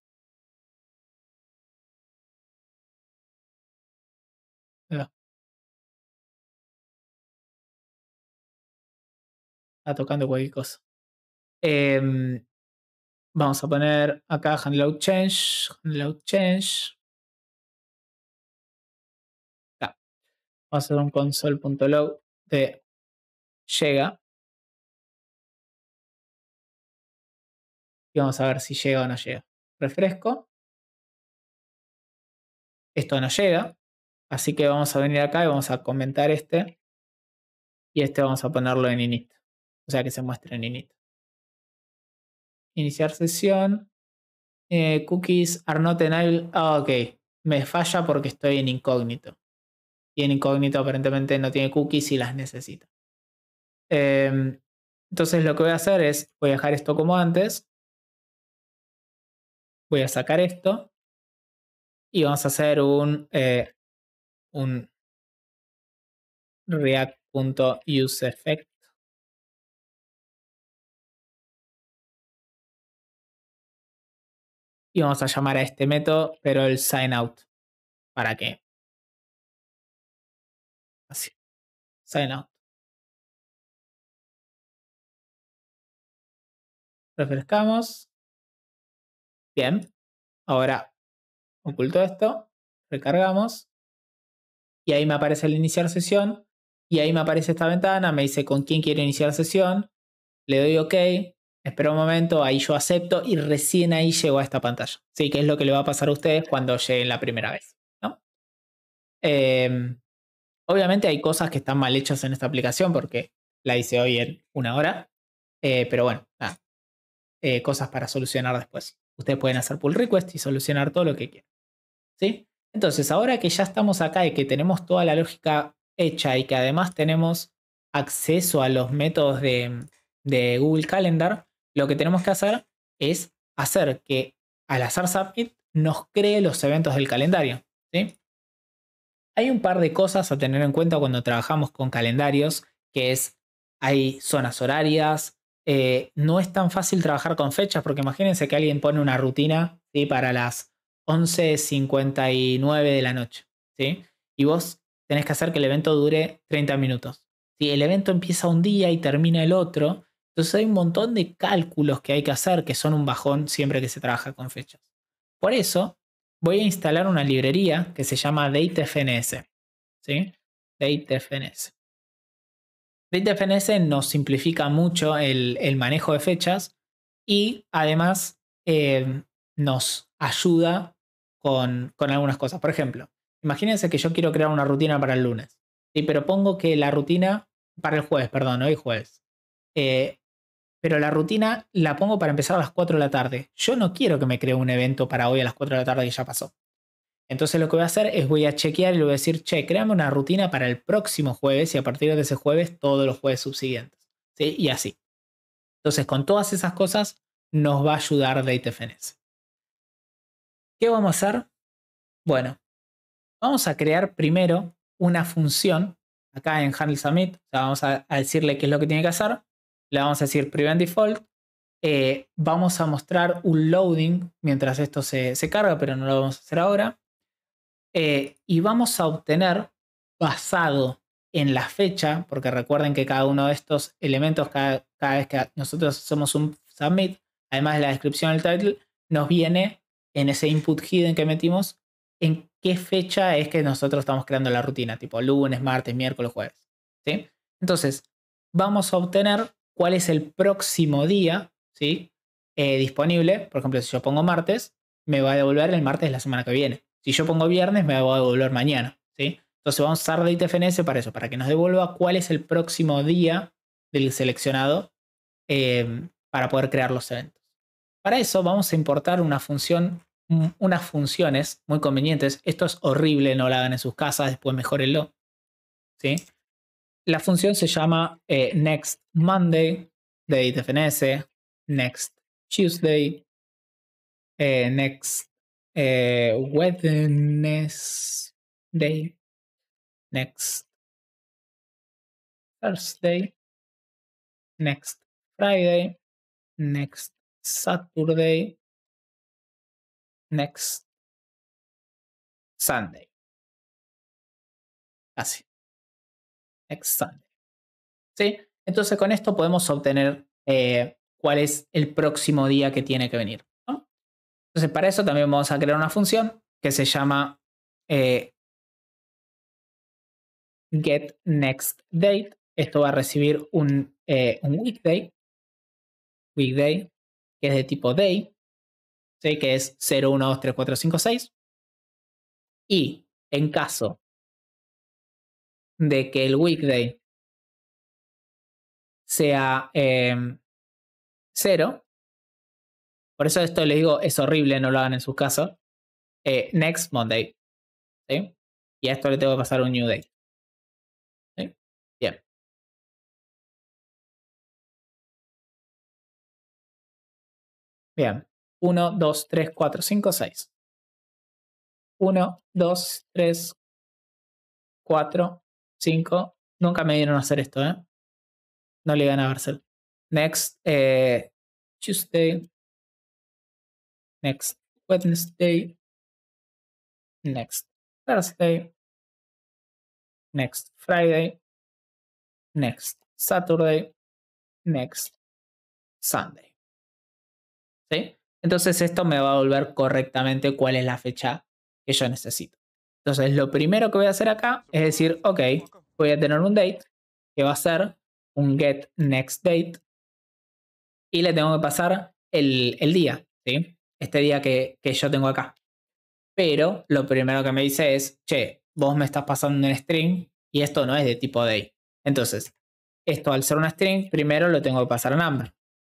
está tocando cualquier cosa. Em, vamos a poner acá handload change, out change. Vamos a hacer un console.log de llega. Y vamos a ver si llega o no llega. Refresco. Esto no llega. Así que vamos a venir acá y vamos a comentar este. Y este vamos a ponerlo en init o sea que se muestre en init. Iniciar sesión. Eh, cookies are not enabled. Ah, ok. Me falla porque estoy en incógnito. Y en incógnito aparentemente no tiene cookies y las necesita. Em, entonces lo que voy a hacer es, voy a dejar esto como antes. Voy a sacar esto. Y vamos a hacer un, eh, un react.useEffect y vamos a llamar a este método, pero el sign out. ¿Para qué? Así. Sign out. Refrescamos. Bien. Ahora oculto esto, recargamos y ahí me aparece el iniciar sesión y ahí me aparece esta ventana, me dice con quién quiero iniciar sesión, le doy OK, Espera un momento, ahí yo acepto y recién ahí llegó a esta pantalla. Sí, que es lo que le va a pasar a ustedes cuando lleguen la primera vez. Em, obviamente hay cosas que están mal hechas en esta aplicación porque la hice hoy en una hora. Eh, pero bueno, eh, cosas para solucionar después. Ustedes pueden hacer pull request y solucionar todo lo que quieran. ¿Sí? Entonces, ahora que ya estamos acá y que tenemos toda la lógica hecha y que además tenemos acceso a los métodos de Google Calendar, lo que tenemos que hacer es hacer que al azar Submit nos cree los eventos del calendario. Hay un par de cosas a tener en cuenta cuando trabajamos con calendarios, que es, hay zonas horarias, eh, no es tan fácil trabajar con fechas, porque imagínense que alguien pone una rutina para las 11.59 de la noche, y vos tenés que hacer que el evento dure 30 minutos. Si el evento empieza un día y termina el otro, entonces hay un montón de cálculos que hay que hacer que son un bajón siempre que se trabaja con fechas. Por eso voy a instalar una librería que se llama DateFNS. ¿sí? DateFNS. DateFNS nos simplifica mucho el, manejo de fechas y además eh, nos ayuda con, algunas cosas. Por ejemplo, imagínense que yo quiero crear una rutina para el lunes, pero pongo que la rutina para el jueves, perdón, hoy jueves. Eh, pero la rutina la pongo para empezar a las 4 de la tarde. Yo no quiero que me cree un evento para hoy a las 4 de la tarde y ya pasó. Entonces lo que voy a hacer es voy a chequear y le voy a decir, che, créame una rutina para el próximo jueves y a partir de ese jueves todos los jueves subsiguientes. ¿Sí? Y así. Entonces con todas esas cosas nos va a ayudar DateFNS. ¿Qué vamos a hacer? Bueno, vamos a crear primero una función acá en Handle O sea, vamos a decirle qué es lo que tiene que hacer le vamos a decir Prevent Default. Eh, vamos a mostrar un loading mientras esto se, carga, pero no lo vamos a hacer ahora. Eh, y vamos a obtener basado en la fecha, porque recuerden que cada uno de estos elementos, cada, vez que nosotros hacemos un submit, además de la descripción del title, nos viene en ese input hidden que metimos, en qué fecha es que nosotros estamos creando la rutina, tipo lunes, martes, miércoles, jueves. ¿sí? Entonces, vamos a obtener cuál es el próximo día ¿sí? Eh, disponible. Por ejemplo, si yo pongo martes, me va a devolver el martes de la semana que viene. Si yo pongo viernes, me va a devolver mañana. ¿sí? Entonces vamos a usar DateFNS para eso, para que nos devuelva cuál es el próximo día del seleccionado eh, para poder crear los eventos. Para eso vamos a importar una función, unas funciones muy convenientes. Esto es horrible, no lo hagan en sus casas, después mejórenlo. ¿sí? La función se llama eh, next Monday de ITFNS, next Tuesday, eh, next eh, Wednesday, next Thursday, next Friday, next Saturday, next Sunday. Así. Next ¿Sí? Entonces con esto podemos obtener eh, cuál es el próximo día que tiene que venir. ¿no? Entonces para eso también vamos a crear una función que se llama eh, get Esto va a recibir un, eh, un weekday, weekday, que es de tipo day, ¿sí? que es 0, 1, 2, 3, 4, 5, 6. Y en caso de que el weekday sea eh, cero. Por eso esto les digo, es horrible, no lo hagan en sus casos. Eh, next Monday. ¿sí? Y a esto le tengo que pasar un new day. Bien. Bien. 1, 2, 3, 4, 5, 6. 1, 2, 3, 4, Nunca me dieron a hacer esto, ¿eh? No le iban a Barcel. Next, eh, Tuesday. Next, Wednesday. Next, Thursday. Next, Friday. Next, Saturday. Next, Sunday. ¿Sí? Entonces esto me va a volver correctamente cuál es la fecha que yo necesito. Entonces, lo primero que voy a hacer acá es decir, ok, voy a tener un date que va a ser un get next date y le tengo que pasar el, día, ¿sí? Este día que, yo tengo acá. Pero lo primero que me dice es, che, vos me estás pasando un string y esto no es de tipo day. Entonces, esto al ser un string, primero lo tengo que pasar a number,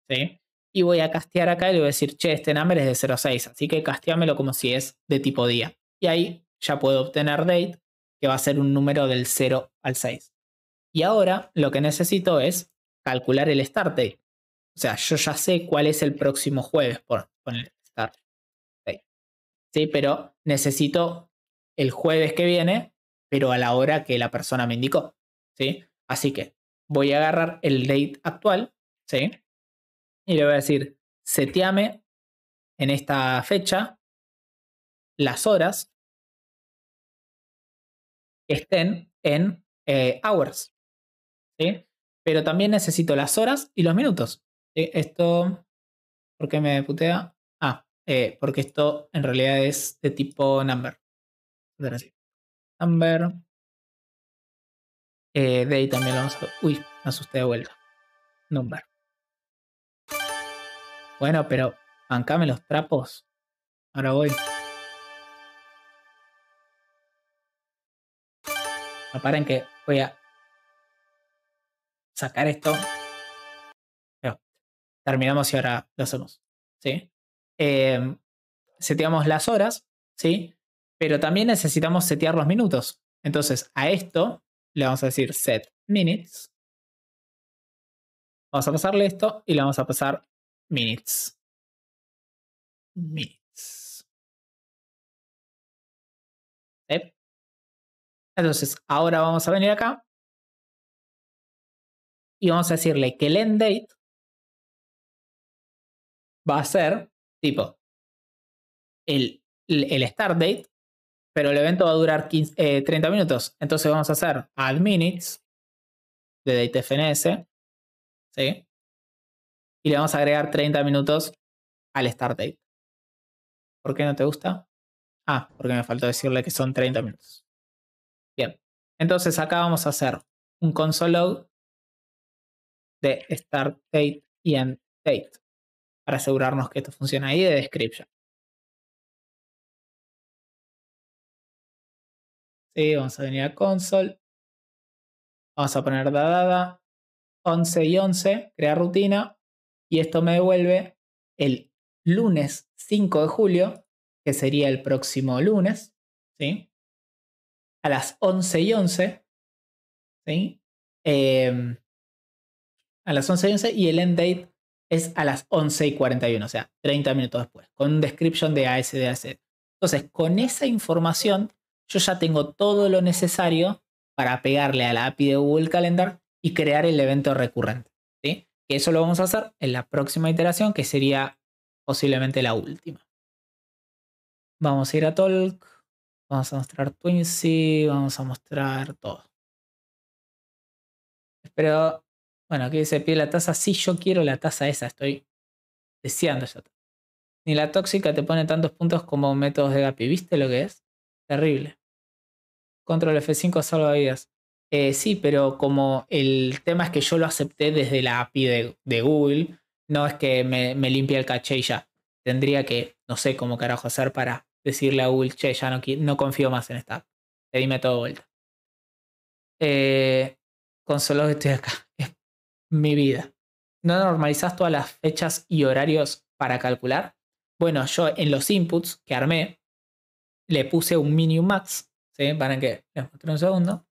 ¿sí? Y voy a castear acá y le voy a decir, che, este number es de 06, así que casteámelo como si es de tipo día. Y ahí ya puedo obtener date, que va a ser un número del 0 al 6. Y ahora lo que necesito es calcular el start date. O sea, yo ya sé cuál es el próximo jueves por, con el start date. ¿Sí? Pero necesito el jueves que viene, pero a la hora que la persona me indicó. ¿Sí? Así que voy a agarrar el date actual, ¿sí? Y le voy a decir, seteame en esta fecha las horas estén en eh, hours. ¿sí? Pero también necesito las horas y los minutos. Eh, esto, ¿por qué me putea? Ah, eh, porque esto en realidad es de tipo number. Number. Eh, de también lo vamos a... Uy, me asusté de vuelta. Number. Bueno, pero bancame los trapos. Ahora voy. en que voy a sacar esto. Terminamos y ahora lo hacemos. ¿sí? Em, seteamos las horas, ¿sí? pero también necesitamos setear los minutos. Entonces a esto le vamos a decir set minutes. Vamos a pasarle esto y le vamos a pasar minutes. Minutes. Entonces, ahora vamos a venir acá y vamos a decirle que el end date va a ser tipo el, start date, pero el evento va a durar 30 eh, minutos. Entonces vamos a hacer add minutes de datefns, ¿sí? Y le vamos a agregar 30 minutos al start date. ¿Por qué no te gusta? Ah, porque me faltó decirle que son 30 minutos. Entonces acá vamos a hacer un console load de start date y end date para asegurarnos que esto funciona ahí de description. Sí, vamos a venir a console. Vamos a poner dadada 11 y 11, crear rutina. Y esto me devuelve el lunes 5 de julio, que sería el próximo lunes. ¿sí? a las 11 y 11. ¿sí? Em, a las 11 y 11 y el end date es a las 11 y 41, o sea, 30 minutos después, con un description de ASDAC. Entonces, con esa información, yo ya tengo todo lo necesario para pegarle a la API de Google Calendar y crear el evento recurrente. ¿sí? eso lo vamos a hacer en la próxima iteración, que sería posiblemente la última. Vamos a ir a Talk. Vamos a mostrar Twincy, vamos a mostrar todo. Espero, bueno, aquí dice, pide la taza. Sí, yo quiero la taza esa, estoy deseando esa Ni la tóxica te pone tantos puntos como métodos de Gapi. ¿Viste lo que es? Terrible. Control F5 salvavidas. Eh, sí, pero como el tema es que yo lo acepté desde la API de, Google, no es que me, me limpie el caché y ya. Tendría que, no sé cómo carajo hacer para decirle a Google, che, ya no, confío más en esta app. Le dime todo vuelta. Eh, que estoy acá. mi vida. ¿No normalizas todas las fechas y horarios para calcular? Bueno, yo en los inputs que armé, le puse un minimum max. ¿Sí? Para que les un segundo.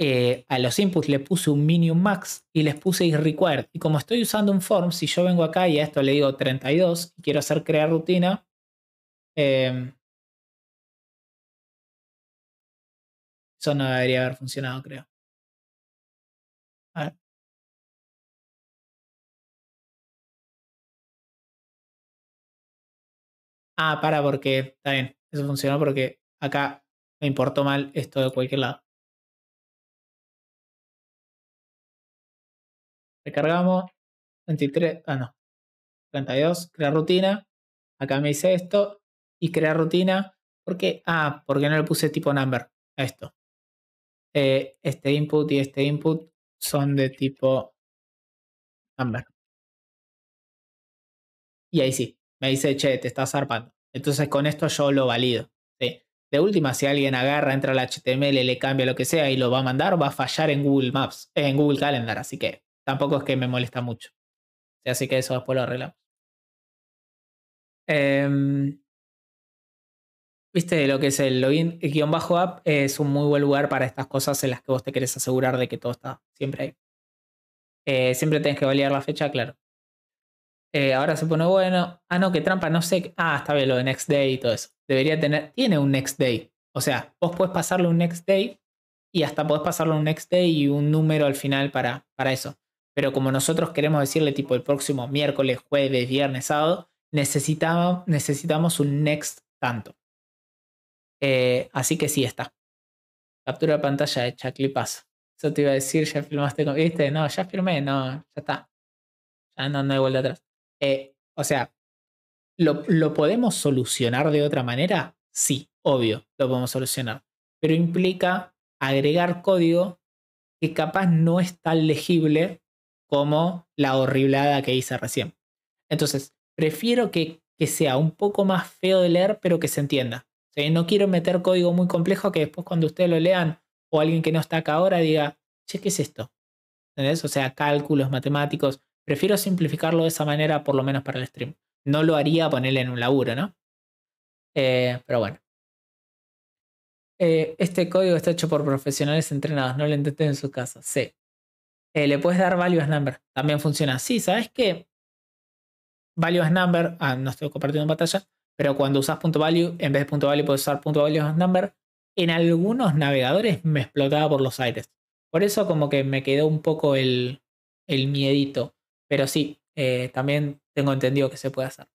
Eh, a los inputs le puse un minimum max y les puse is required. Y como estoy usando un form, si yo vengo acá y a esto le digo 32 y quiero hacer crear rutina, Em, eso no debería haber funcionado, creo. A Ah, para, porque está bien. Eso funcionó porque acá me importó mal esto de cualquier lado. Recargamos. 23. Ah, no. 32. Crear rutina. Acá me hice esto y crear rutina. ¿Por qué? Ah, porque no le puse tipo number a esto. Eh, este input y este input son de tipo number. Y ahí sí, me dice, che, te estás zarpando. Entonces con esto yo lo valido. De última, si alguien agarra, entra al HTML, le cambia lo que sea y lo va a mandar, va a fallar en Google Maps, en Google Calendar. Así que tampoco es que me molesta mucho. Así que eso después lo arreglamos. Em, Viste, lo que es el login bajo app es un muy buen lugar para estas cosas en las que vos te querés asegurar de que todo está siempre ahí. Eh, siempre tenés que validar la fecha, claro. Eh, ahora se pone bueno. Ah, no, qué trampa, no sé. Ah, está bien, lo de next day y todo eso. Debería tener. Tiene un next day. O sea, vos puedes pasarle un next day y hasta podés pasarlo un next day y un número al final para, para eso. Pero como nosotros queremos decirle tipo el próximo miércoles, jueves, viernes, sábado, necesitamos un next tanto. Eh, así que sí está. Captura de pantalla hecha, clipazo. Eso te iba a decir, ya filmaste con. ¿Viste? No, ya firmé, no, ya está. Ya no, no hay vuelta atrás. Eh, o sea, ¿lo, podemos solucionar de otra manera? Sí, obvio, lo podemos solucionar. Pero implica agregar código que capaz no es tan legible como la horriblada que hice recién. Entonces, prefiero que sea un poco más feo de leer, pero que se entienda no quiero meter código muy complejo que después cuando ustedes lo lean o alguien que no está acá ahora diga, che, ¿qué es esto? ¿Entendés? O sea, cálculos matemáticos. Prefiero simplificarlo de esa manera, por lo menos para el stream. No lo haría ponerle en un laburo, ¿no? Eh, pero bueno. Eh, este código está hecho por profesionales entrenados, no lo intenté en su casa. Sí. Eh, le puedes dar value as number. También funciona Sí, ¿Sabes qué? Value as number, ah, no estoy compartiendo en pantalla. Pero cuando usas .value, en vez de .value puedes usar punto number. En algunos navegadores me explotaba por los aires. Por eso como que me quedó un poco el, miedito. Pero sí, eh, también tengo entendido que se puede hacer.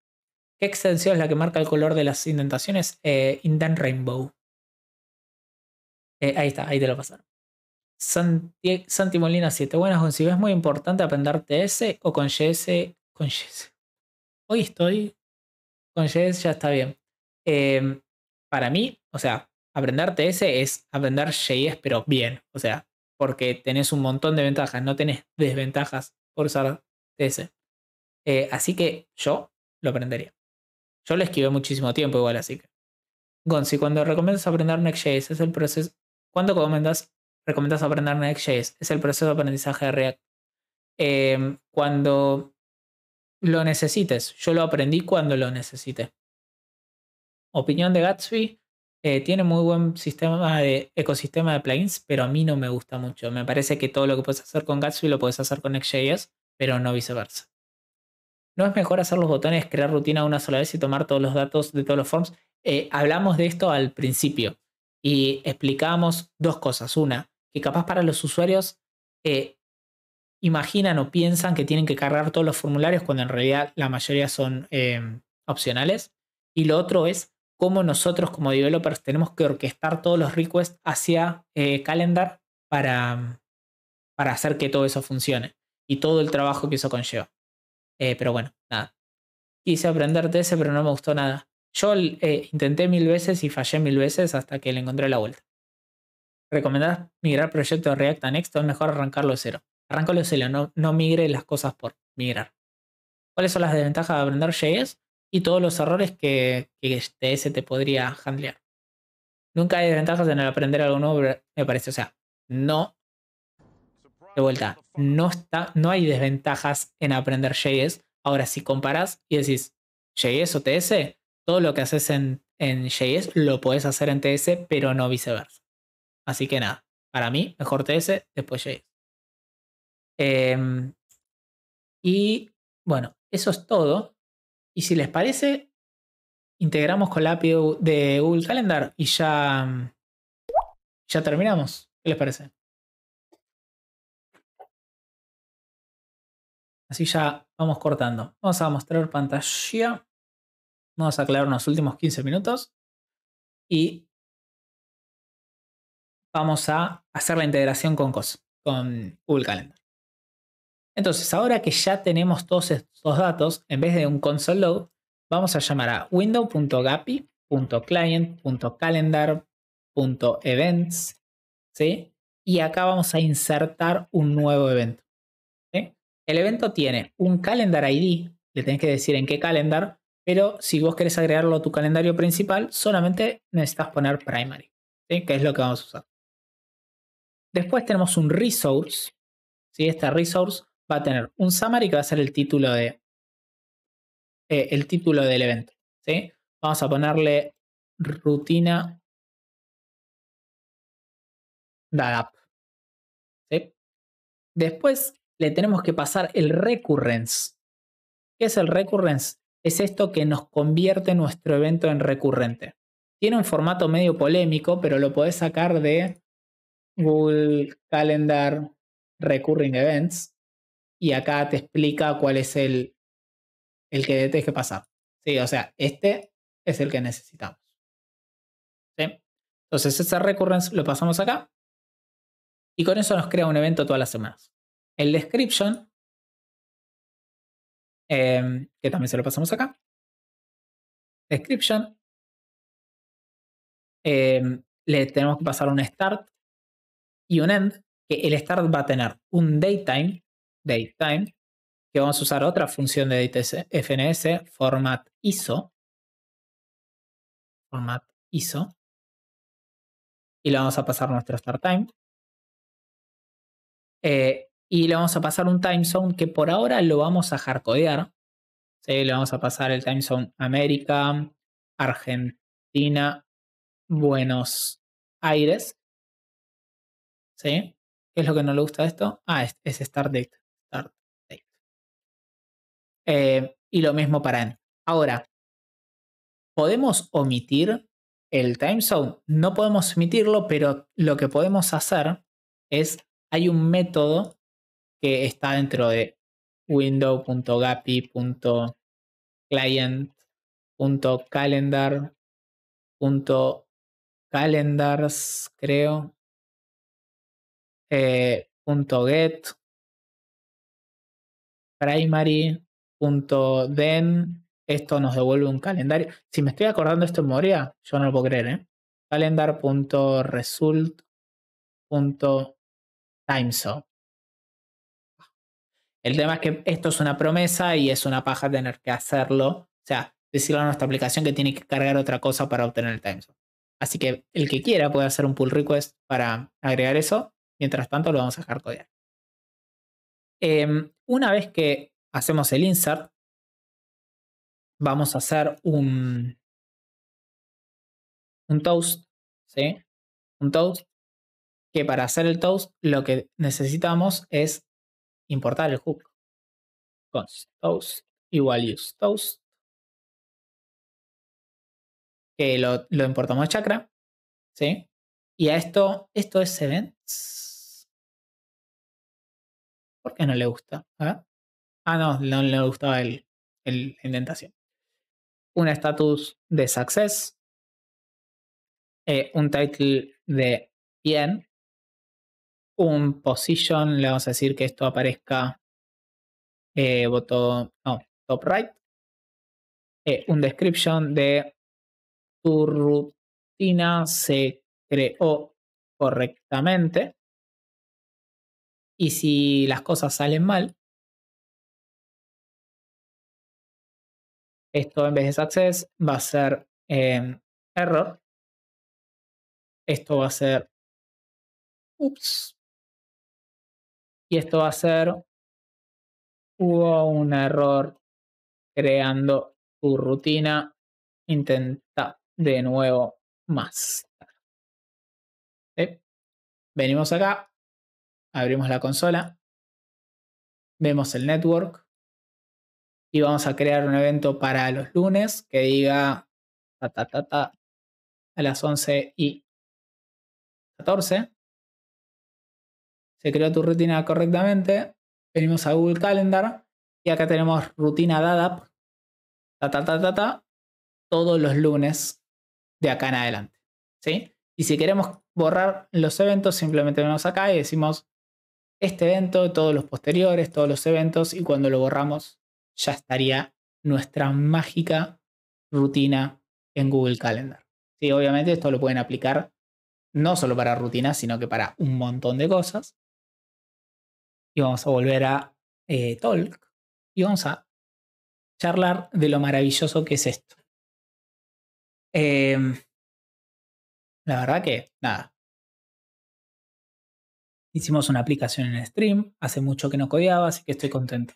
¿Qué extensión es la que marca el color de las indentaciones? Eh, indent Rainbow. Eh, ahí está, ahí te lo pasaron. Santi, Molina 7. Buenas, Gonzalo. ¿Es muy importante aprender TS o con js Con js Hoy estoy con JS ya está bien. Em, para mí, o sea, aprender TS es aprender JS, pero bien. O sea, porque tenés un montón de ventajas, no tenés desventajas por usar TS. Eh, así que yo lo aprendería. Yo lo esquivé muchísimo tiempo igual, así que. Gonzi, cuando recomiendas aprender Next.js, es el proceso. ¿Cuándo recomiendas, aprender Next.js? Es el proceso de aprendizaje de React. Em, cuando lo necesites. Yo lo aprendí cuando lo necesité. Opinión de Gatsby. Eh, tiene muy buen sistema de ecosistema de plugins, pero a mí no me gusta mucho. Me parece que todo lo que puedes hacer con Gatsby lo puedes hacer con XJS, pero no viceversa. ¿No es mejor hacer los botones, crear rutina una sola vez y tomar todos los datos de todos los forms? Eh, hablamos de esto al principio y explicamos dos cosas. Una, que capaz para los usuarios eh, imaginan o piensan que tienen que cargar todos los formularios cuando en realidad la mayoría son eh, opcionales. Y lo otro es cómo nosotros como developers tenemos que orquestar todos los requests hacia eh, Calendar para, para hacer que todo eso funcione y todo el trabajo que eso conlleva. Eh, pero bueno, nada. Quise aprender TS pero no me gustó nada. Yo intenté mil veces y fallé mil veces hasta que le encontré la vuelta. ¿Recomendar migrar proyecto de React a Next o es mejor arrancarlo de cero? Arranca lo celos, no, no migre las cosas por migrar. ¿Cuáles son las desventajas de aprender JS? Y todos los errores que, TS te podría handlear. Nunca hay desventajas en aprender algo nuevo, me parece. O sea, no. De vuelta, no, está, no hay desventajas en aprender JS. Ahora, si comparas y decís JS o TS, todo lo que haces en, en JS lo puedes hacer en TS, pero no viceversa. Así que nada, para mí, mejor TS, después JS. Em, y bueno, eso es todo. Y si les parece, integramos con la API de Google Calendar y ya, mm, ya terminamos. ¿Qué les parece? Así ya vamos cortando. Vamos a mostrar pantalla. Vamos a aclarar los últimos 15 minutos. Y vamos a hacer la integración con con Google Calendar. Entonces, ahora que ya tenemos todos estos datos, en vez de un console load, vamos a llamar a window.gapi.client.calendar.events, Y acá vamos a insertar un nuevo evento. El evento tiene un calendar ID, le tenés que decir en qué calendar, pero si vos querés agregarlo a tu calendario principal, solamente necesitas poner primary, ¿sí? que es lo que vamos a usar. Después tenemos un resource, ¿sí? Este resource va a tener un summary que va a ser el título de eh, el título del evento. ¿sí? Vamos a ponerle rutina DADAP. ¿sí? Después le tenemos que pasar el recurrence. ¿Qué es el recurrence? Es esto que nos convierte nuestro evento en recurrente. Tiene un formato medio polémico, pero lo podés sacar de Google Calendar Recurring Events y acá te explica cuál es el, que tienes que pasar. Sí, o sea, este es el que necesitamos. Entonces, esa recurrence lo pasamos acá. Y con eso nos crea un evento todas las semanas. El description, em, que también se lo pasamos acá. Description. Em, le tenemos que pasar un start y un end, que el start va a tener un daytime DateTime, que vamos a usar otra función de fns format ISO, format ISO, y le vamos a pasar nuestro start eh, y le vamos a pasar un time zone que por ahora lo vamos a hardcodear. ¿sí? Le vamos a pasar el time zone América, Argentina, Buenos Aires. ¿Sí? ¿Qué es lo que no le gusta esto? Ah, es, es Start Date. Eh, y lo mismo para Ahora, ¿podemos omitir el time zone? No podemos omitirlo, pero lo que podemos hacer es, hay un método que está dentro de window.gapi.client.calendar.calendars, .calendars, creo, eh, .get, primary.den. Esto nos devuelve un calendario. Si me estoy acordando esto en memoria, yo no lo puedo creer, ¿eh? El tema es que esto es una promesa y es una paja tener que hacerlo. O sea, decirle a nuestra aplicación que tiene que cargar otra cosa para obtener el timestamp. Así que el que quiera puede hacer un pull request para agregar eso. Mientras tanto, lo vamos a dejar codear. Em, una vez que hacemos el insert, vamos a hacer un, un toast, Un toast, que para hacer el toast lo que necesitamos es importar el hook. Const toast igual use toast. Que lo, importamos a Chakra, ¿sí? Y a esto, esto es events. ¿Por qué no le gusta? ¿Ah? no, no le gustaba el, la indentación. Un estatus de success. Eh, un title de bien. Un position, le vamos a decir que esto aparezca botón, eh, no, top right. Eh, un description de tu rutina se creó correctamente. Y si las cosas salen mal, esto en vez de success va a ser em, error. Esto va a ser ups. Y esto va a ser hubo un error creando tu rutina. Intenta de nuevo más. Venimos acá, Abrimos la consola, vemos el network y vamos a crear un evento para los lunes que diga ta, a las 11 y 14. Se creó tu rutina correctamente. Venimos a Google Calendar y acá tenemos rutina DADAP. todos los lunes de acá en adelante. ¿sí? Y si queremos borrar los eventos, simplemente venimos acá y decimos este evento, todos los posteriores, todos los eventos, y cuando lo borramos ya estaría nuestra mágica rutina en Google Calendar. Sí, obviamente esto lo pueden aplicar no solo para rutinas, sino que para un montón de cosas. Y vamos a volver a eh, Talk y vamos a charlar de lo maravilloso que es esto. Em, la verdad que, nada, Hicimos una aplicación en stream, hace mucho que no codeaba, así que estoy contento.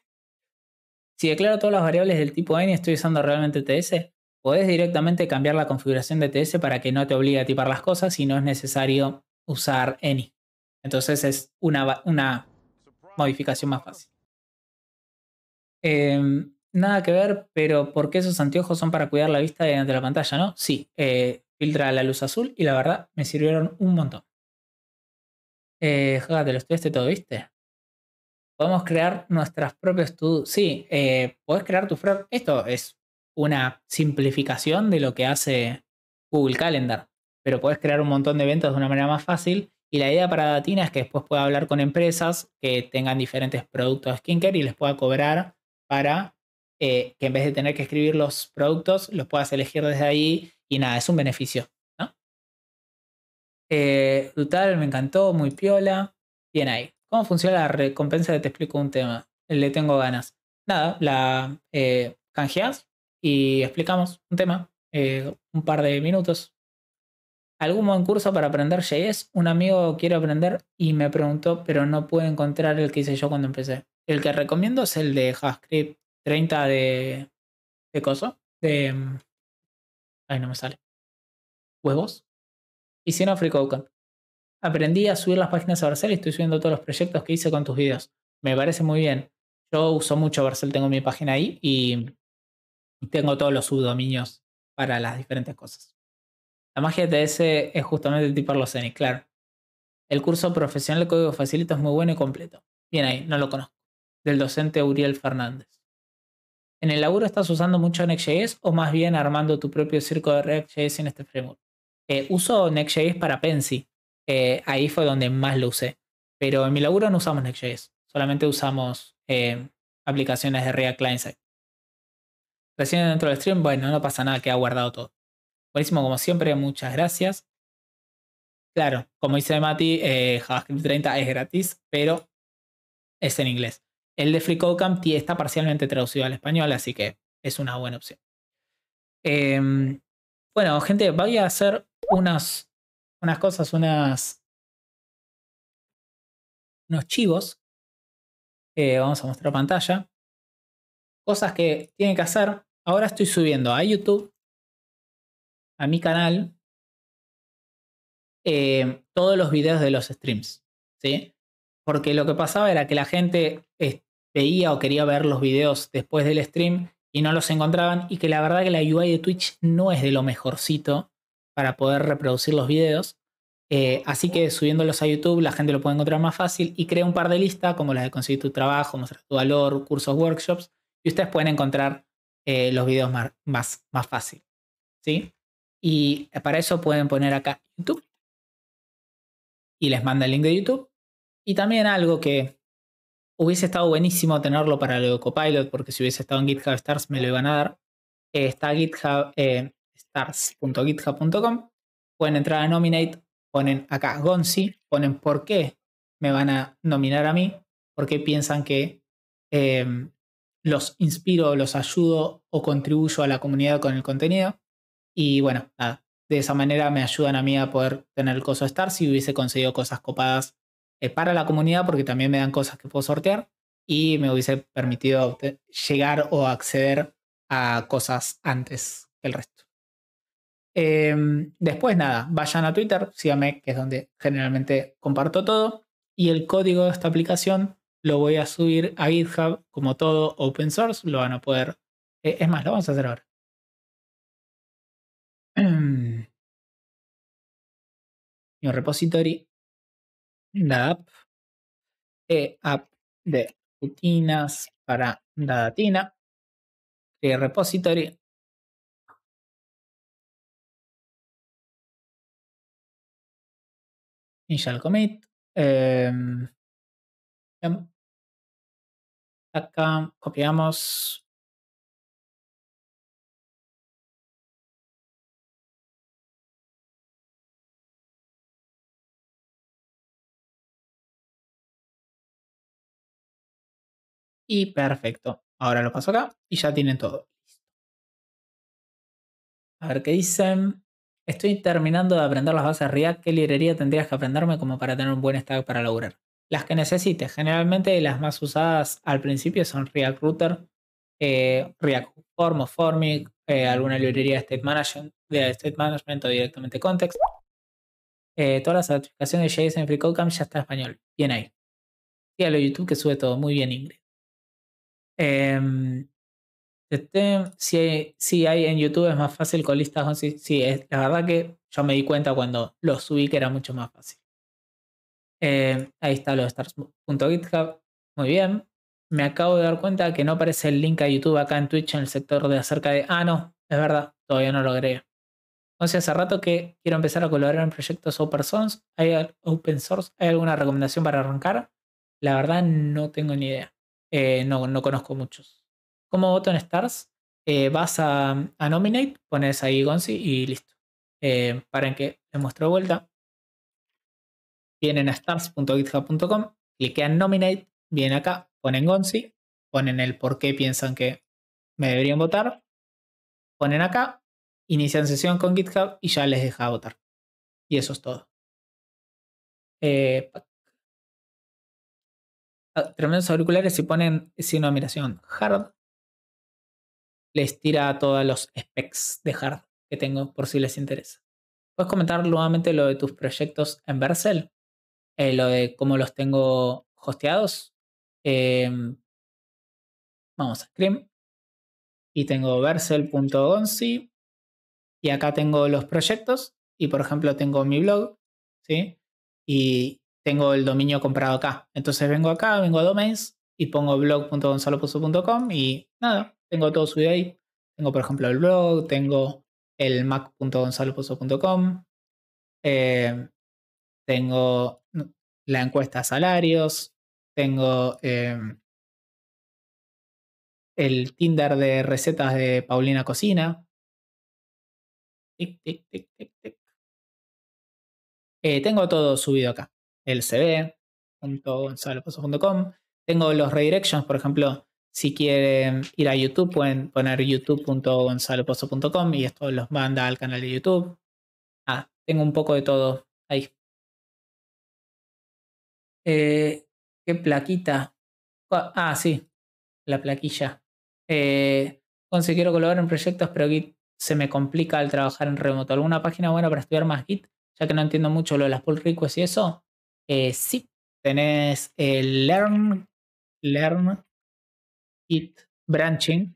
Si declaro todas las variables del tipo n y estoy usando realmente TS, podés directamente cambiar la configuración de TS para que no te obligue a tipar las cosas y no es necesario usar any. Entonces es una, modificación más fácil. Em, nada que ver, pero ¿por qué esos anteojos son para cuidar la vista delante de la pantalla, no? Sí, eh, filtra la luz azul y la verdad me sirvieron un montón. Eh, joder, te lo estudiaste todo, ¿viste? Podemos crear nuestras propias Sí, puedes eh, podés crear tu propio. Esto es una simplificación de lo que hace Google Calendar, pero puedes crear un montón de eventos de una manera más fácil. Y la idea para Datina es que después pueda hablar con empresas que tengan diferentes productos de skincare y les pueda cobrar para eh, que en vez de tener que escribir los productos, los puedas elegir desde ahí. Y nada, es un beneficio. Eh, me encantó, muy piola. Bien ahí. ¿Cómo funciona la recompensa de te explico un tema? Le tengo ganas. Nada, la eh, canjeas y explicamos un tema. Eh, un par de minutos. ¿Algún buen curso para aprender JS? Un amigo quiere aprender y me preguntó, pero no pude encontrar el que hice yo cuando empecé. El que recomiendo es el de JavaScript 30 de. ¿De coso? De. Mm, ay, no me sale. ¿Huevos? y Free Aprendí a subir las páginas a Barcel y estoy subiendo todos los proyectos que hice con tus videos. Me parece muy bien. Yo uso mucho Barcel, tengo mi página ahí y tengo todos los subdominios para las diferentes cosas. La magia de TS es justamente tipar los CENI, claro. El curso profesional de código facilito es muy bueno y completo. Bien ahí, no lo conozco. Del docente Uriel Fernández. ¿En el laburo estás usando mucho Next.js o más bien armando tu propio circo de React.js en este framework? Eh, uso Next.js para Pensy. Eh, ahí fue donde más lo usé. Pero en mi laburo no usamos Next.js. Solamente usamos eh, aplicaciones de React Client Recién dentro del stream, bueno, no pasa nada, que ha guardado todo. Buenísimo, como siempre, muchas gracias. Claro, como dice Mati, JavaScript 30 es gratis, pero es en inglés. El de FreeCodeCamp está parcialmente traducido al español, así que es una buena opción. Em, bueno, gente, voy a hacer unas unas cosas, unas, unos chivos. Que vamos a mostrar pantalla. Cosas que tienen que hacer. Ahora estoy subiendo a YouTube, a mi canal, eh, todos los videos de los streams. ¿sí? Porque lo que pasaba era que la gente eh, veía o quería ver los videos después del stream y no los encontraban y que la verdad que la UI de Twitch no es de lo mejorcito para poder reproducir los videos. Eh, así que subiéndolos a YouTube la gente lo puede encontrar más fácil y crea un par de listas como las de conseguir tu trabajo, mostrar tu valor, cursos, workshops y ustedes pueden encontrar eh, los videos más, más, fácil. ¿sí? Y eh, para eso pueden poner acá YouTube y les manda el link de YouTube. Y también algo que hubiese estado buenísimo tenerlo para el de Copilot porque si hubiese estado en GitHub Stars me lo iban a dar. está GitHub, stars.github.com. Pueden entrar a nominate, ponen acá Gonzi, ponen por qué me van a nominar a mí, por qué piensan que em, los inspiro, los ayudo o contribuyo a la comunidad con el contenido. Y bueno, de esa manera me ayudan a mí a poder tener el de stars si hubiese conseguido cosas copadas eh, para la comunidad, porque también me dan cosas que puedo sortear y me hubiese permitido llegar o acceder a cosas antes que el resto. Em, después, nada, vayan a Twitter, síganme, que es donde generalmente comparto todo. Y el código de esta aplicación lo voy a subir a GitHub, como todo open source, lo van a poder. Eh, es más, lo vamos a hacer ahora. New repository, la app, eh, app de rutinas para la datina, eh, repository, Initial commit. Em, em, acá copiamos. Y perfecto. Ahora lo paso acá y ya tienen todo. A ver qué dicen. Estoy terminando de aprender las bases React. ¿Qué librería tendrías que aprenderme como para tener un buen stack para lograr? Las que necesites. Generalmente las más usadas al principio son React Router, eh, React Form o Formic, eh, alguna librería de State Management, de State Management o directamente Context. Eh, todas las certificaciones de JSON Free ya está en español. Bien ahí. Y a lo YouTube que sube todo. Muy bien, inglés em, este, si, si, hay en YouTube es más fácil con listas Sí, es, la verdad que yo me di cuenta cuando lo subí que era mucho más fácil. Eh, ahí está lo de stars.github. Muy bien. Me acabo de dar cuenta que no aparece el link a YouTube acá en Twitch en el sector de acerca de. Ah, no, es verdad, todavía no lo agregué. Entonces, hace rato que quiero empezar a colaborar en proyectos open source. ¿Hay, alguna recomendación para arrancar? La verdad, no tengo ni idea. Eh, no conozco muchos como voto en Stars, eh, vas mm, a, Nominate, pones ahí Gonzi y listo. Eh, para que les muestro vuelta. Vienen a stars.github.com, cliquean Nominate, vienen acá, ponen Gonzi, ponen el por qué piensan que me deberían votar, ponen acá, inician sesión con GitHub y ya les deja votar. Y eso es todo. Eh, ah, tremendos auriculares si ponen sin admiración hard les tira todos los specs de hard que tengo por si les interesa. ¿Puedes comentar nuevamente lo de tus proyectos en Vercel? Eh, lo de cómo los tengo hosteados. Eh, vamos a Scream. Y tengo vercel.gonzi. Y acá tengo los proyectos. Y por ejemplo, tengo mi blog. ¿sí? Y tengo el dominio comprado acá. Entonces vengo acá, vengo a domains y pongo blog.gonzalopuso.com y nada, tengo todo subido ahí. Tengo, por ejemplo, el blog, tengo el mac.gonzalopozo.com, eh, tengo la encuesta salarios, tengo em, el Tinder de recetas de Paulina Cocina. Eh, tengo todo subido acá. El cb.gonzaloposo.com Tengo los redirections, por ejemplo, si quieren ir a YouTube, pueden poner youtube.gonzaloposo.com y esto los manda al canal de YouTube. Ah, tengo un poco de todo ahí. Eh, ¿Qué plaquita? Ah, sí, la plaquilla. Eh, colaborar en proyectos, pero Git se me complica al trabajar en remoto. ¿Alguna página buena para estudiar más Git? Ya que no entiendo mucho lo de las pull requests y eso. Eh, sí, tenés el Learn, Learn git Branching.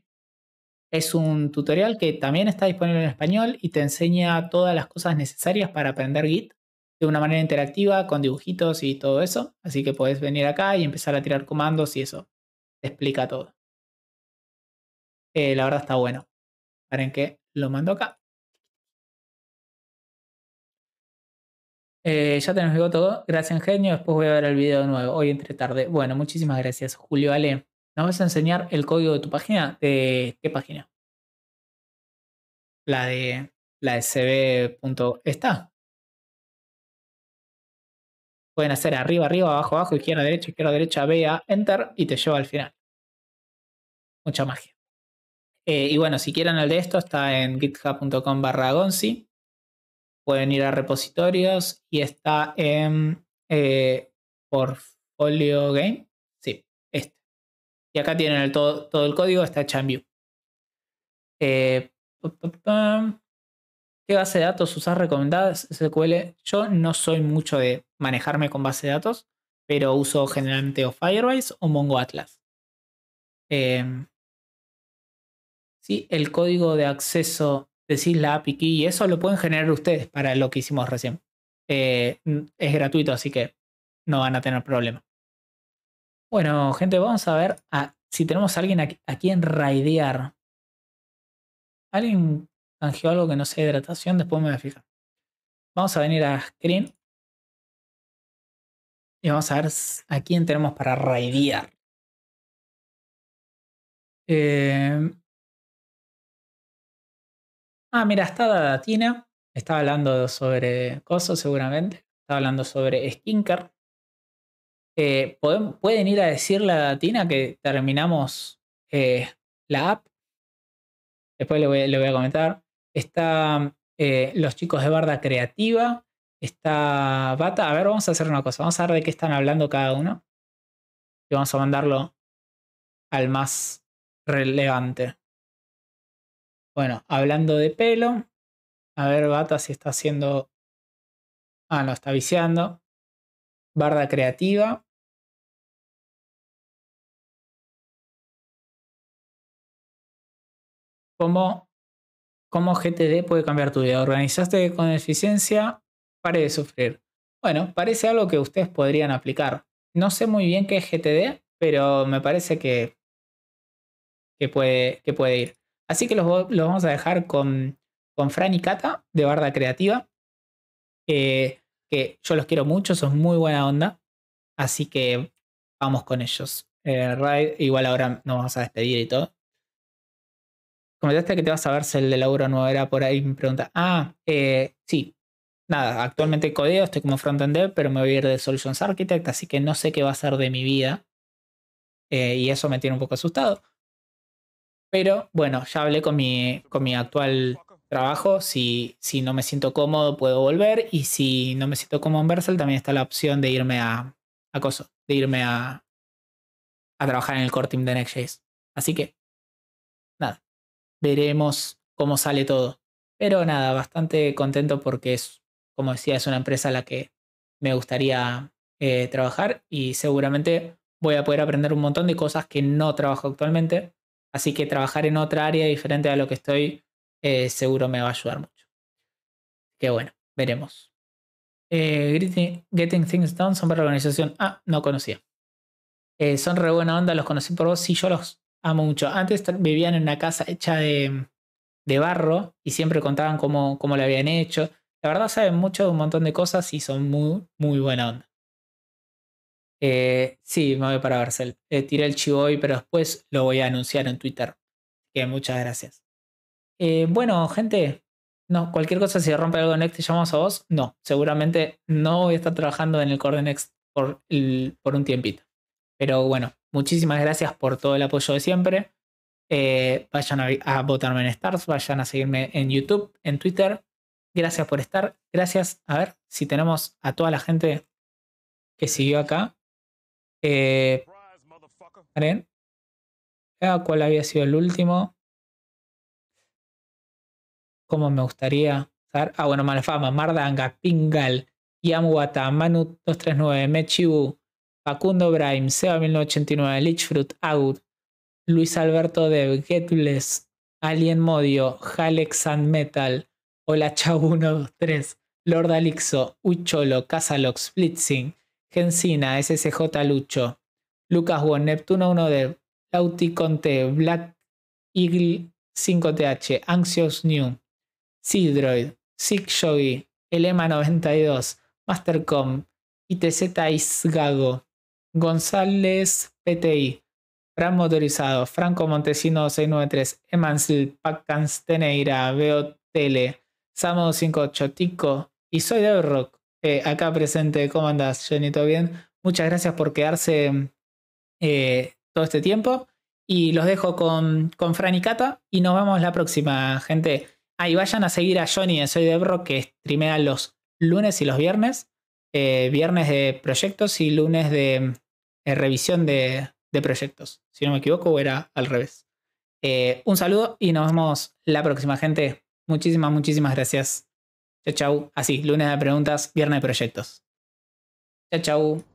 Es un tutorial que también está disponible en español y te enseña todas las cosas necesarias para aprender Git de una manera interactiva, con dibujitos y todo eso. Así que podés venir acá y empezar a tirar comandos y eso. Te explica todo. Eh, la verdad está bueno. Paren que lo mando acá. Eh, ya tenemos todo. Gracias, genio. Después voy a ver el video de nuevo. Hoy entre tarde. Bueno, muchísimas gracias, Julio Ale. ¿Nos vas a enseñar el código de tu página? ¿De qué página? La de la sb ¿Está? Pueden hacer arriba, arriba, abajo, abajo, izquierda, derecha, izquierda, derecha, vea, enter y te lleva al final. Mucha magia. Eh, y bueno, si quieren el de esto, está en github.com barra gonzi. Pueden ir a repositorios y está en eh, portfolio game y acá tienen todo, el código, está hecha en eh, ¿Qué base de datos usar recomendadas? SQL. Yo no soy mucho de manejarme con base de datos, pero uso generalmente o Firebase o Mongo Atlas. Em, ¿sí? El código de acceso, decís la API key, y eso lo pueden generar ustedes para lo que hicimos recién. Eh, es gratuito, así que no van a tener problema. Bueno, gente, vamos a ver si tenemos a alguien a, quien raidear. Alguien canjeó algo que no sea hidratación, después me voy a fijar. Vamos a venir a screen. Y vamos a ver a quién tenemos para raidear. Em. Ah, mira, está Datina Está hablando sobre cosas seguramente. Está hablando sobre Skincare eh, ¿pueden, ir a decirle a Tina que terminamos eh, la app? Después le voy, a comentar. Está eh, los chicos de Barda Creativa. Está Bata. A ver, vamos a hacer una cosa. Vamos a ver de qué están hablando cada uno. Y vamos a mandarlo al más relevante. Bueno, hablando de pelo. A ver, Bata si está haciendo. Ah, no, está viciando. Barda creativa. ¿Cómo, ¿Cómo GTD puede cambiar tu vida? ¿Organizaste con eficiencia? Pare de sufrir. Bueno, parece algo que ustedes podrían aplicar. No sé muy bien qué es GTD, pero me parece que, que, puede, que puede ir. Así que los, vamos a dejar con, con Fran y Cata de Barda Creativa que yo los quiero mucho, son muy buena onda. Así que vamos con ellos. Eh, igual ahora nos vamos a despedir y todo. Comentaste que te vas a ver si el de Laura nueva era por ahí. Me pregunta, ah, eh, sí, nada, actualmente codeo, estoy como front frontender, pero me voy a ir de Solutions Architect, así que no sé qué va a ser de mi vida. Eh, y eso me tiene un poco asustado. Pero bueno, ya hablé con mi, con mi actual trabajo. Si, si no me siento cómodo, puedo volver. Y si no me siento cómodo en Versal, también está la opción de irme a, a de irme a, a trabajar en el core team de Next.js. Así que, nada, veremos cómo sale todo. Pero nada, bastante contento porque es, como decía, es una empresa a la que me gustaría eh, trabajar y seguramente voy a poder aprender un montón de cosas que no trabajo actualmente. Así que trabajar en otra área diferente a lo que estoy eh, seguro me va a ayudar mucho. Que bueno, veremos. Eh, Getting, Things Done son para la organización. Ah, no conocía. Eh, son re buena onda, los conocí por vos. Sí, yo los amo mucho. Antes vivían en una casa hecha de, barro y siempre contaban cómo, cómo lo habían hecho. La verdad saben mucho de un montón de cosas y son muy, muy buena onda. sí, me voy para Barcel. Eh, tiré el chivo hoy, pero después lo voy a anunciar en Twitter. Que muchas gracias. Eh, bueno, gente, no, cualquier cosa, si rompe algo en Next, llamamos a vos? No, seguramente no voy a estar trabajando en el core Next por, un tiempito. Pero bueno, muchísimas gracias por todo el apoyo de siempre. Eh, vayan a, votarme en Stars, vayan a seguirme en YouTube, en Twitter. Gracias por estar. Gracias. A ver si tenemos a toda la gente que siguió acá. Eh, ah, ¿Cuál había sido el último? como me gustaría Ah, bueno, Malfama, Mardanga, Pingal, Yamuata, Manu239, Mechibu, Facundo Brahim, Seba1989, Lichfruit, Out Luis Alberto de Getles, Alien Modio, Halex and Metal, Hola Chau123, Lord Alixo, Ucholo, Casalox, Blitzing, Gensina, SSJ Lucho, Lucas Won, Neptuno1dev, Lauti Conte, Black Eagle 5TH, Anxious New, Seedroid, noventa Elema92, Mastercom, ITZ Isgago, González PTI, Fran Motorizado, Franco Montesino 693, Emansil, Pacans Teneira, Veo Samo 58, Tico y soy de Rock. Eh, acá presente, ¿cómo andas, Jenny? ¿Todo bien? Muchas gracias por quedarse eh, todo este tiempo. Y los dejo con, con Fran y Cata. Y nos vemos la próxima, gente. Ahí vayan a seguir a Johnny en Soy de Bro, que streamea los lunes y los viernes. Eh, viernes de proyectos y lunes de eh, revisión de, proyectos. Si no me equivoco, era al revés. Eh, un saludo y nos vemos la próxima, gente. Muchísimas, muchísimas gracias. Chau, chau. Así, lunes de preguntas, viernes de proyectos. Chao, chau.